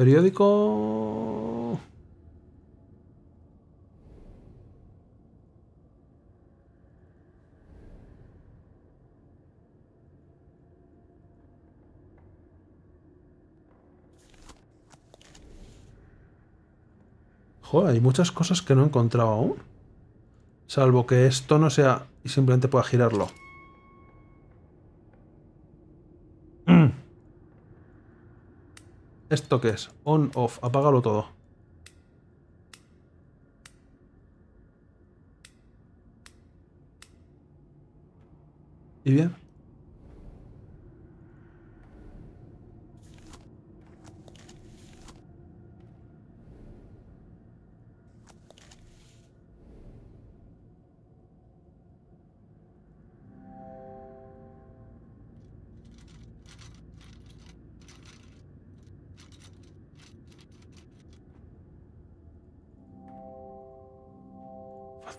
Periódico... Joder, hay muchas cosas que no he encontrado aún. Salvo que esto no sea... y simplemente pueda girarlo. ¿Esto qué es? On, off. Apágalo todo. ¿Y bien?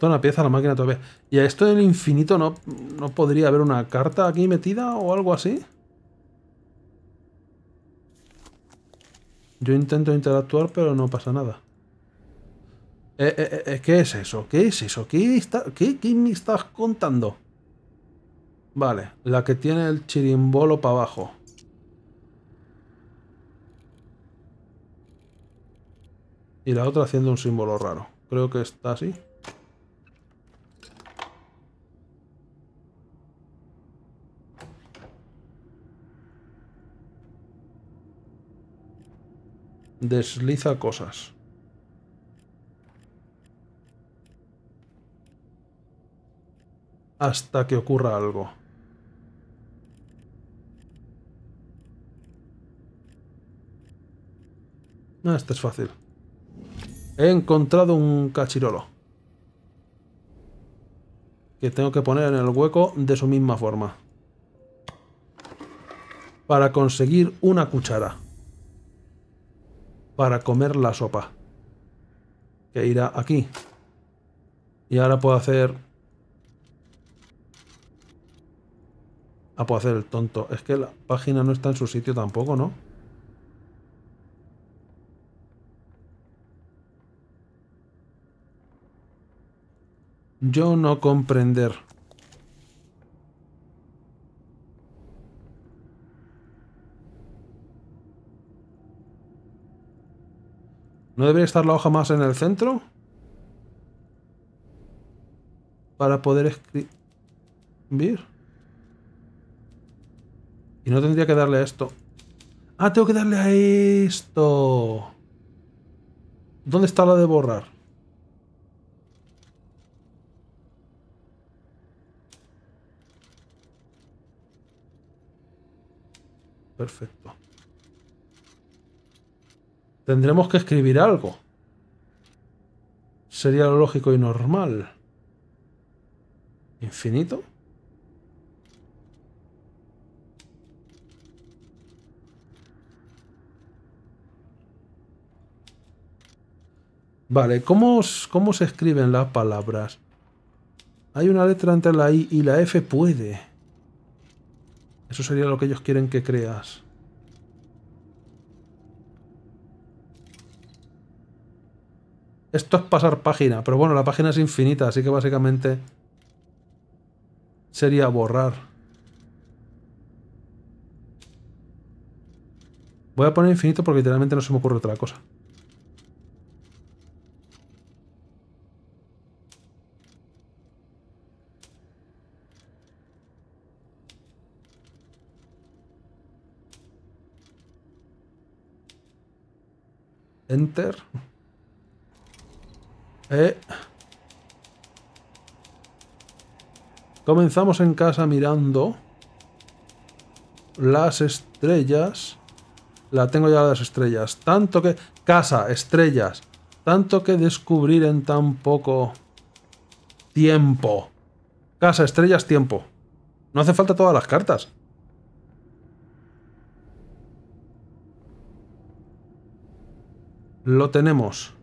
una pieza la máquina todavía. ¿Y a esto del infinito no, no podría haber una carta aquí metida o algo así? Yo intento interactuar, pero no pasa nada. Eh, eh, eh, ¿Qué es eso? ¿Qué es eso? ¿Qué me estás contando? Vale, la que tiene el chirimbolo para abajo. Y la otra haciendo un símbolo raro. Creo que está así. desliza cosas. Hasta que ocurra algo. no, ah, este es fácil. He encontrado un cachirolo. Que tengo que poner en el hueco de su misma forma. Para conseguir una cuchara para comer la sopa. Que irá aquí. Y ahora puedo hacer... Ah, puedo hacer el tonto. Es que la página no está en su sitio tampoco, ¿no? Yo no comprender. ¿No debería estar la hoja más en el centro? Para poder escribir. Y no tendría que darle a esto. ¡Ah, tengo que darle a esto! ¿Dónde está la de borrar? Perfecto. Tendremos que escribir algo. Sería lo lógico y normal. ¿Infinito? Vale, ¿cómo, ¿cómo, se escriben las palabras? Hay una letra entre la I y la F, puede. Eso sería lo que ellos quieren que creas. Esto es pasar página, pero bueno, la página es infinita, así que básicamente sería borrar. Voy a poner infinito porque literalmente no se me ocurre otra cosa. Enter. Eh. Comenzamos en casa mirando las estrellas. La tengo ya las estrellas. Tanto que... Casa, estrellas. Tanto que descubrir en tan poco tiempo. Casa, estrellas, tiempo. No hace falta todas las cartas. Lo tenemos.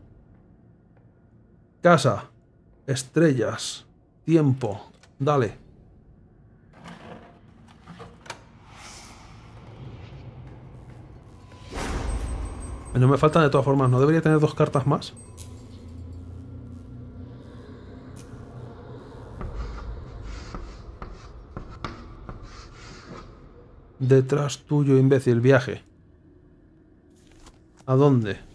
Casa. Estrellas. Tiempo. Dale. No me faltan de todas formas. ¿No debería tener dos cartas más? Detrás tuyo, imbécil. Viaje. ¿A dónde?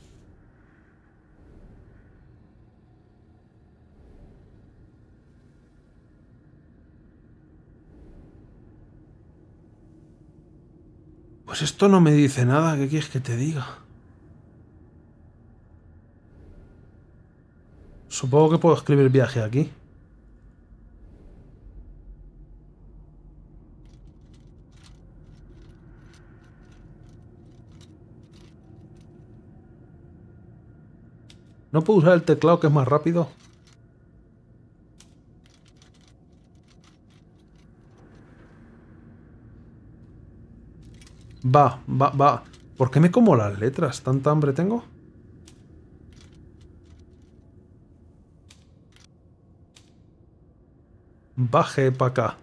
esto no me dice nada, ¿qué quieres que te diga? Supongo que puedo escribir viaje aquí. ¿No puedo usar el teclado que es más rápido? Va, va, va. ¿Por qué me como las letras? ¿Tanta hambre tengo? Baje para acá.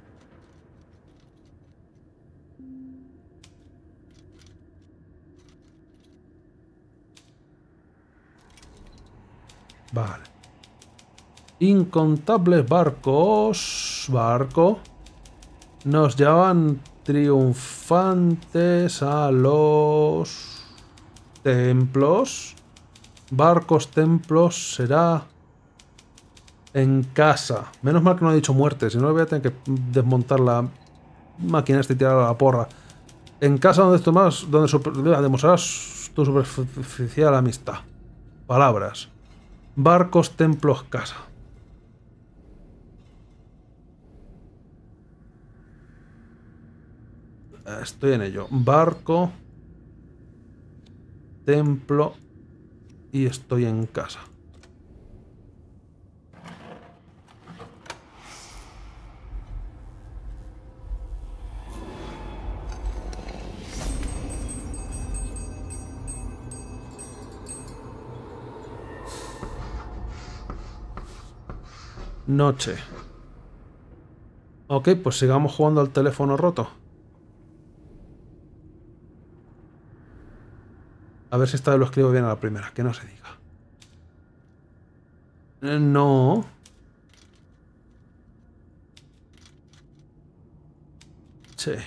Vale. Incontables barcos... Barco. Nos llevan triunfantes a los templos. Barcos, templos, será en casa. Menos mal que no ha dicho muerte, si no voy a tener que desmontar la máquina esta y tirar a la porra. En casa donde más donde demostrarás tu superficial amistad. Palabras. Barcos, templos, casa. Ah, estoy en ello. Barco. Templo. Y estoy en casa. Noche. Ok, pues sigamos jugando al teléfono roto. A ver si esta lo escribo bien a la primera, que no se diga. Eh, no. Che.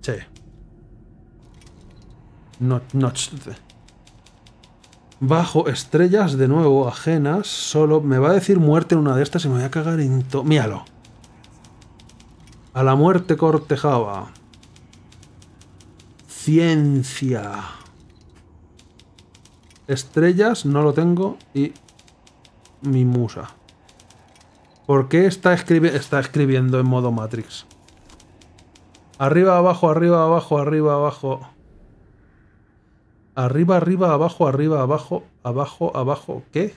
Che. No, no. Bajo estrellas de nuevo, ajenas, solo... Me va a decir muerte en una de estas y me voy a cagar en todo... Míralo. A la muerte cortejaba. Ciencia. Estrellas no lo tengo y mi musa. ¿Por qué está, está escribiendo en modo Matrix? Arriba, abajo, arriba, abajo, arriba, abajo. Arriba, arriba, abajo, arriba, abajo, abajo, abajo. ¿Qué?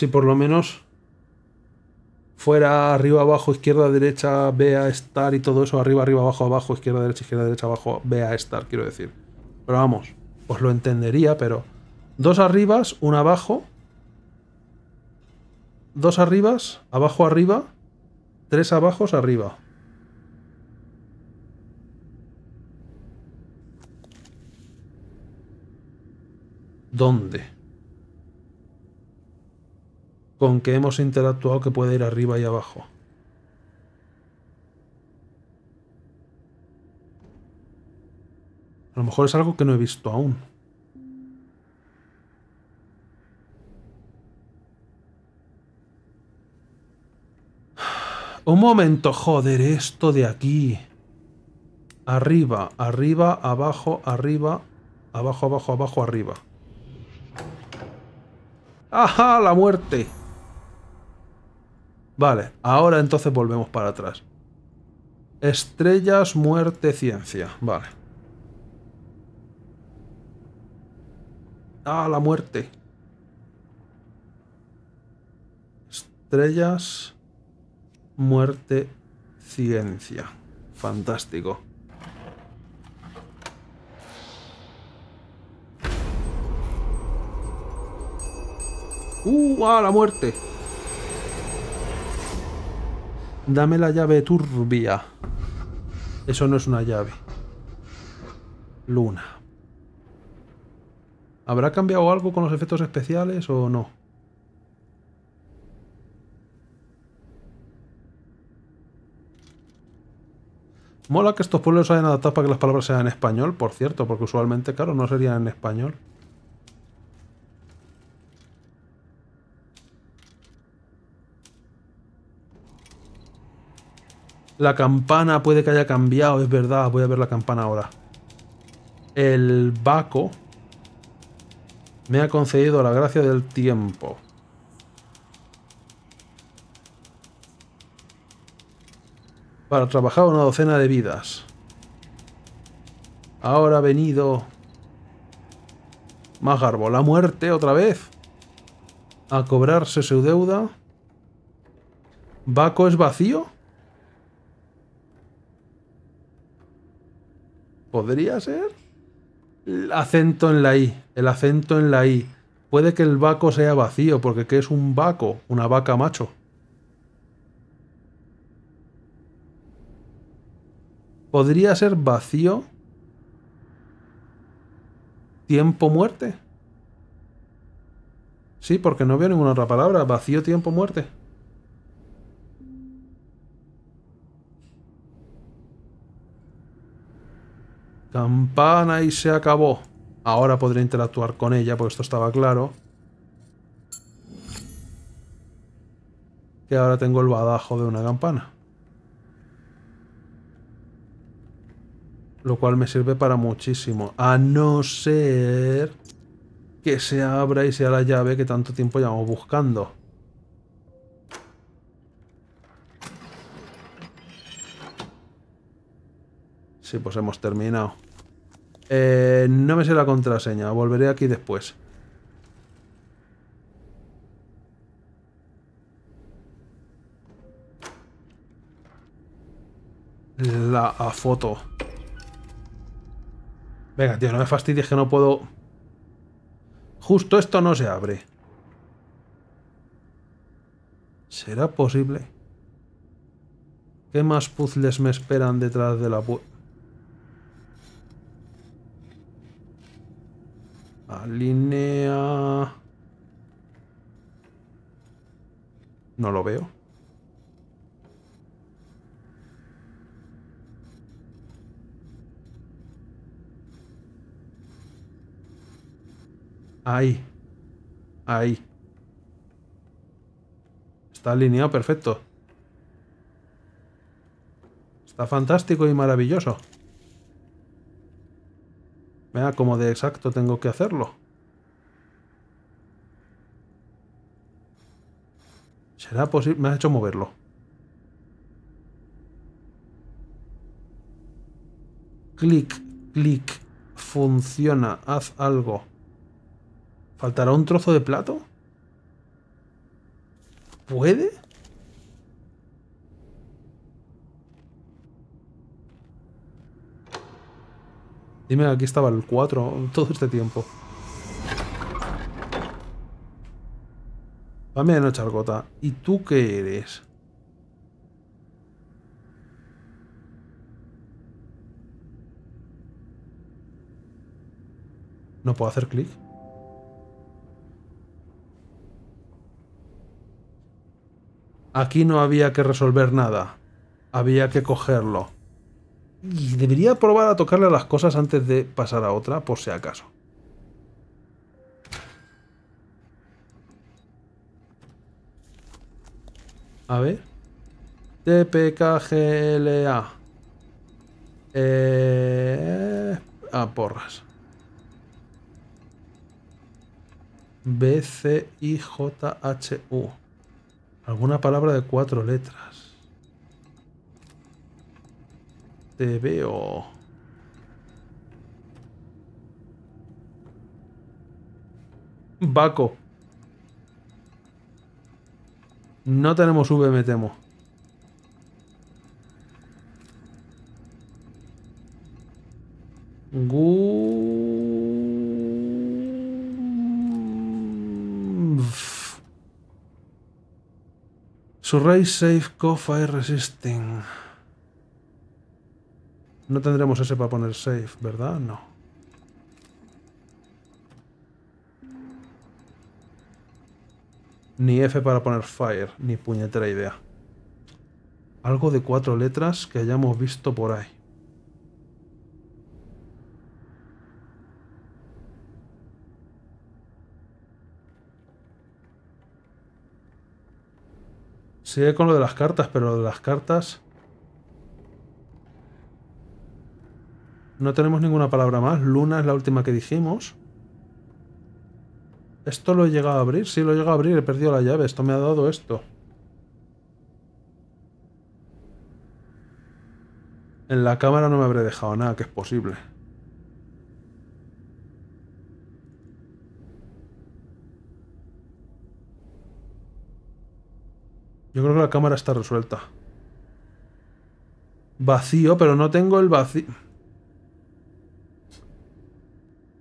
Si por lo menos fuera arriba, abajo, izquierda, derecha, vea, estar y todo eso, arriba, arriba, abajo, abajo, izquierda, derecha, izquierda, derecha, abajo, vea, estar, quiero decir. Pero vamos, os lo entendería, pero dos arribas, un abajo, dos arribas, abajo, arriba, tres abajos, arriba. ¿Dónde? con que hemos interactuado que puede ir arriba y abajo. A lo mejor es algo que no he visto aún. Un momento, joder, esto de aquí. Arriba, arriba, abajo, arriba, abajo, abajo, abajo, arriba. ¡Ajá! ¡La muerte! Vale, ahora entonces volvemos para atrás. Estrellas, muerte, ciencia. Vale. Ah, la muerte. Estrellas, muerte, ciencia. Fantástico. ¡Uh! ¡Ah, la muerte! Dame la llave turbia. Eso no es una llave. Luna. ¿Habrá cambiado algo con los efectos especiales o no? Mola que estos pueblos hayan adaptado para que las palabras sean en español, por cierto, porque usualmente, claro, no serían en español. La campana puede que haya cambiado, es verdad. Voy a ver la campana ahora. El Baco me ha concedido la gracia del tiempo. Para trabajar una docena de vidas. Ahora ha venido... Más árbol. la muerte otra vez. A cobrarse su deuda. ¿Baco es vacío? podría ser el acento en la I, el acento en la I. Puede que el vaco sea vacío, porque ¿qué es un vaco? Una vaca macho. ¿Podría ser vacío? ¿Tiempo muerte? Sí, porque no veo ninguna otra palabra. Vacío, tiempo, muerte. Campana y se acabó. Ahora podré interactuar con ella, porque esto estaba claro. Que ahora tengo el badajo de una campana. Lo cual me sirve para muchísimo. A no ser que se abra y sea la llave que tanto tiempo llevamos buscando. Sí, pues hemos terminado. Eh, no me sé la contraseña, volveré aquí después. La foto. Venga, tío, no me fastidies que no puedo... Justo esto no se abre. ¿Será posible? ¿Qué más puzzles me esperan detrás de la puerta? Alinea... No lo veo. Ahí. Ahí. Está alineado perfecto. Está fantástico y maravilloso. Vea cómo de exacto tengo que hacerlo. ¿Será posible? Me ha hecho moverlo. Clic, clic. Funciona. Haz algo. ¿Faltará un trozo de plato? ¿Puede? Dime, aquí estaba el 4 todo este tiempo. Dame no chargota. ¿Y tú qué eres? No puedo hacer clic. Aquí no había que resolver nada. Había que cogerlo. Y debería probar a tocarle las cosas antes de pasar a otra, por si acaso. A ver. TPKGLA. Eh... Ah, porras. BCIJHU. Alguna palabra de cuatro letras. Te veo. Baco. No tenemos V, me temo. Gu... Surray safe, co resisting. No tendremos ese para poner safe, ¿verdad? No. Ni F para poner fire, ni puñetera idea. Algo de cuatro letras que hayamos visto por ahí. Sigue con lo de las cartas, pero lo de las cartas... No tenemos ninguna palabra más. Luna es la última que dijimos. ¿Esto lo he llegado a abrir? Sí, lo he llegado a abrir. He perdido la llave. Esto me ha dado esto. En la cámara no me habré dejado nada, que es posible. Yo creo que la cámara está resuelta. Vacío, pero no tengo el vacío...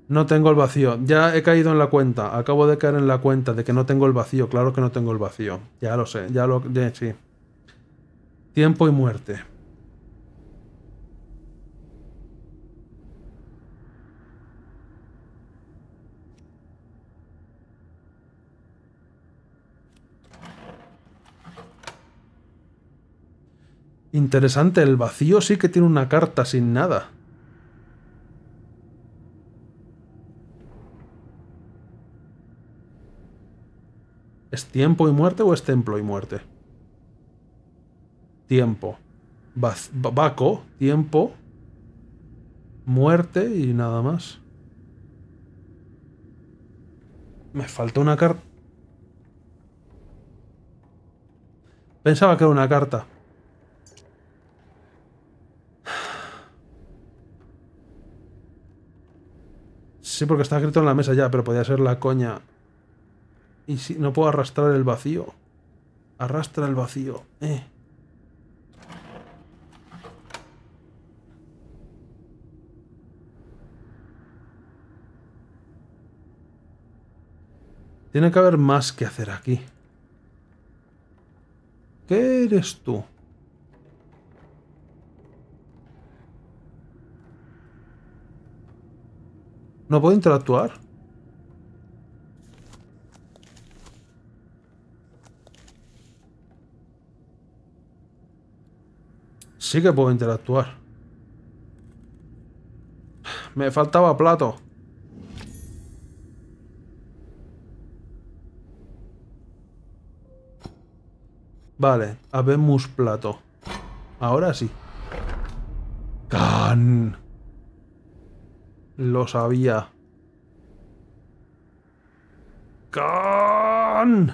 No tengo el vacío. Ya he caído en la cuenta. Acabo de caer en la cuenta de que no tengo el vacío. Claro que no tengo el vacío. Ya lo sé. Ya lo... sí. Tiempo y muerte. Interesante. El vacío sí que tiene una carta sin nada. ¿Es tiempo y muerte o es templo y muerte? Tiempo. Baco, tiempo. Muerte y nada más. Me falta una carta. Pensaba que era una carta. Sí, porque está escrito en la mesa ya, pero podía ser la coña. Y si no puedo arrastrar el vacío. Arrastra el vacío. Eh. Tiene que haber más que hacer aquí. ¿Qué eres tú? ¿No puedo interactuar? Sí que puedo interactuar. Me faltaba plato. Vale, habemos plato. Ahora sí. ¡Can! Lo sabía. ¡Can!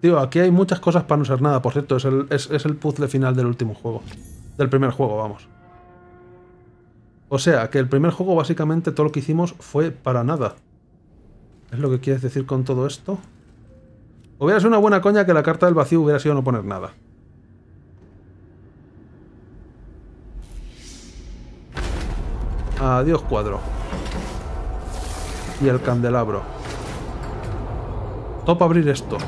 Tío, aquí hay muchas cosas para no ser nada, por cierto, es el, puzzle final del último juego. Del primer juego, vamos. O sea, que el primer juego básicamente todo lo que hicimos fue para nada. ¿Es lo que quieres decir con todo esto? Hubiera sido una buena coña que la carta del vacío hubiera sido no poner nada. Adiós cuadro. Y el candelabro. Top, abrir esto.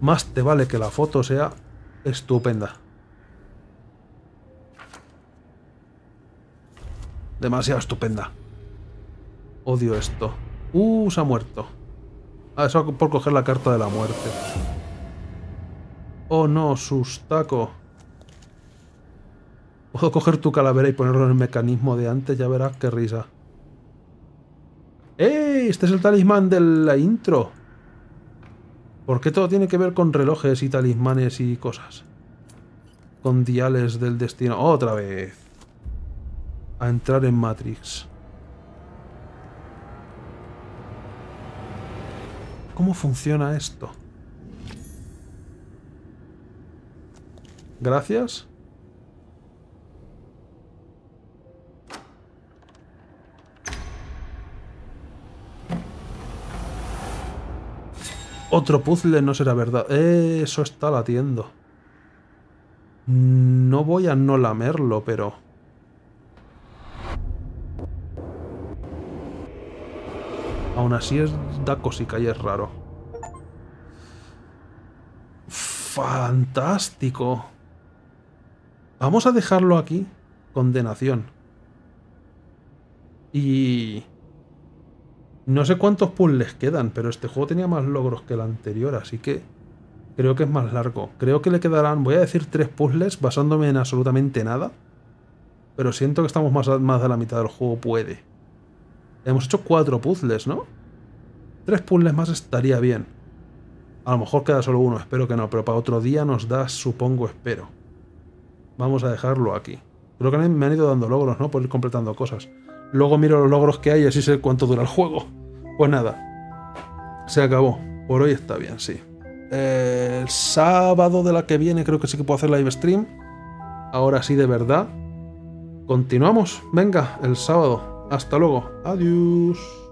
más te vale que la foto sea estupenda. Demasiado estupenda. Odio esto. Uh, se ha muerto. Ah, eso por coger la carta de la muerte. Oh no, sustaco. Puedo coger tu calavera y ponerlo en el mecanismo de antes, ya verás qué risa. ¡Ey! Este es el talismán de la intro. ¿Por qué todo tiene que ver con relojes y talismanes y cosas? Con diales del destino. ¡Otra vez! A entrar en Matrix. ¿Cómo funciona esto? Gracias. Otro puzzle no será verdad. eso está latiendo. No voy a no lamerlo, pero... Aún así es, da cosica y es raro. ¡Fantástico! Vamos a dejarlo aquí. Condenación. Y... No sé cuántos puzzles quedan, pero este juego tenía más logros que el anterior, así que creo que es más largo. Creo que le quedarán, voy a decir, tres puzzles basándome en absolutamente nada. Pero siento que estamos más, más de la mitad del juego, puede. Hemos hecho cuatro puzzles, ¿no? Tres puzzles más estaría bien. A lo mejor queda solo uno, espero que no, pero para otro día nos da, supongo, espero. Vamos a dejarlo aquí. Creo que me han ido dando logros, ¿no? Por ir completando cosas. Luego miro los logros que hay y así sé cuánto dura el juego. Pues nada, se acabó. Por hoy está bien, sí. El sábado de la que viene creo que sí que puedo hacer live stream. Ahora sí, de verdad. Continuamos. Venga, el sábado. Hasta luego. Adiós.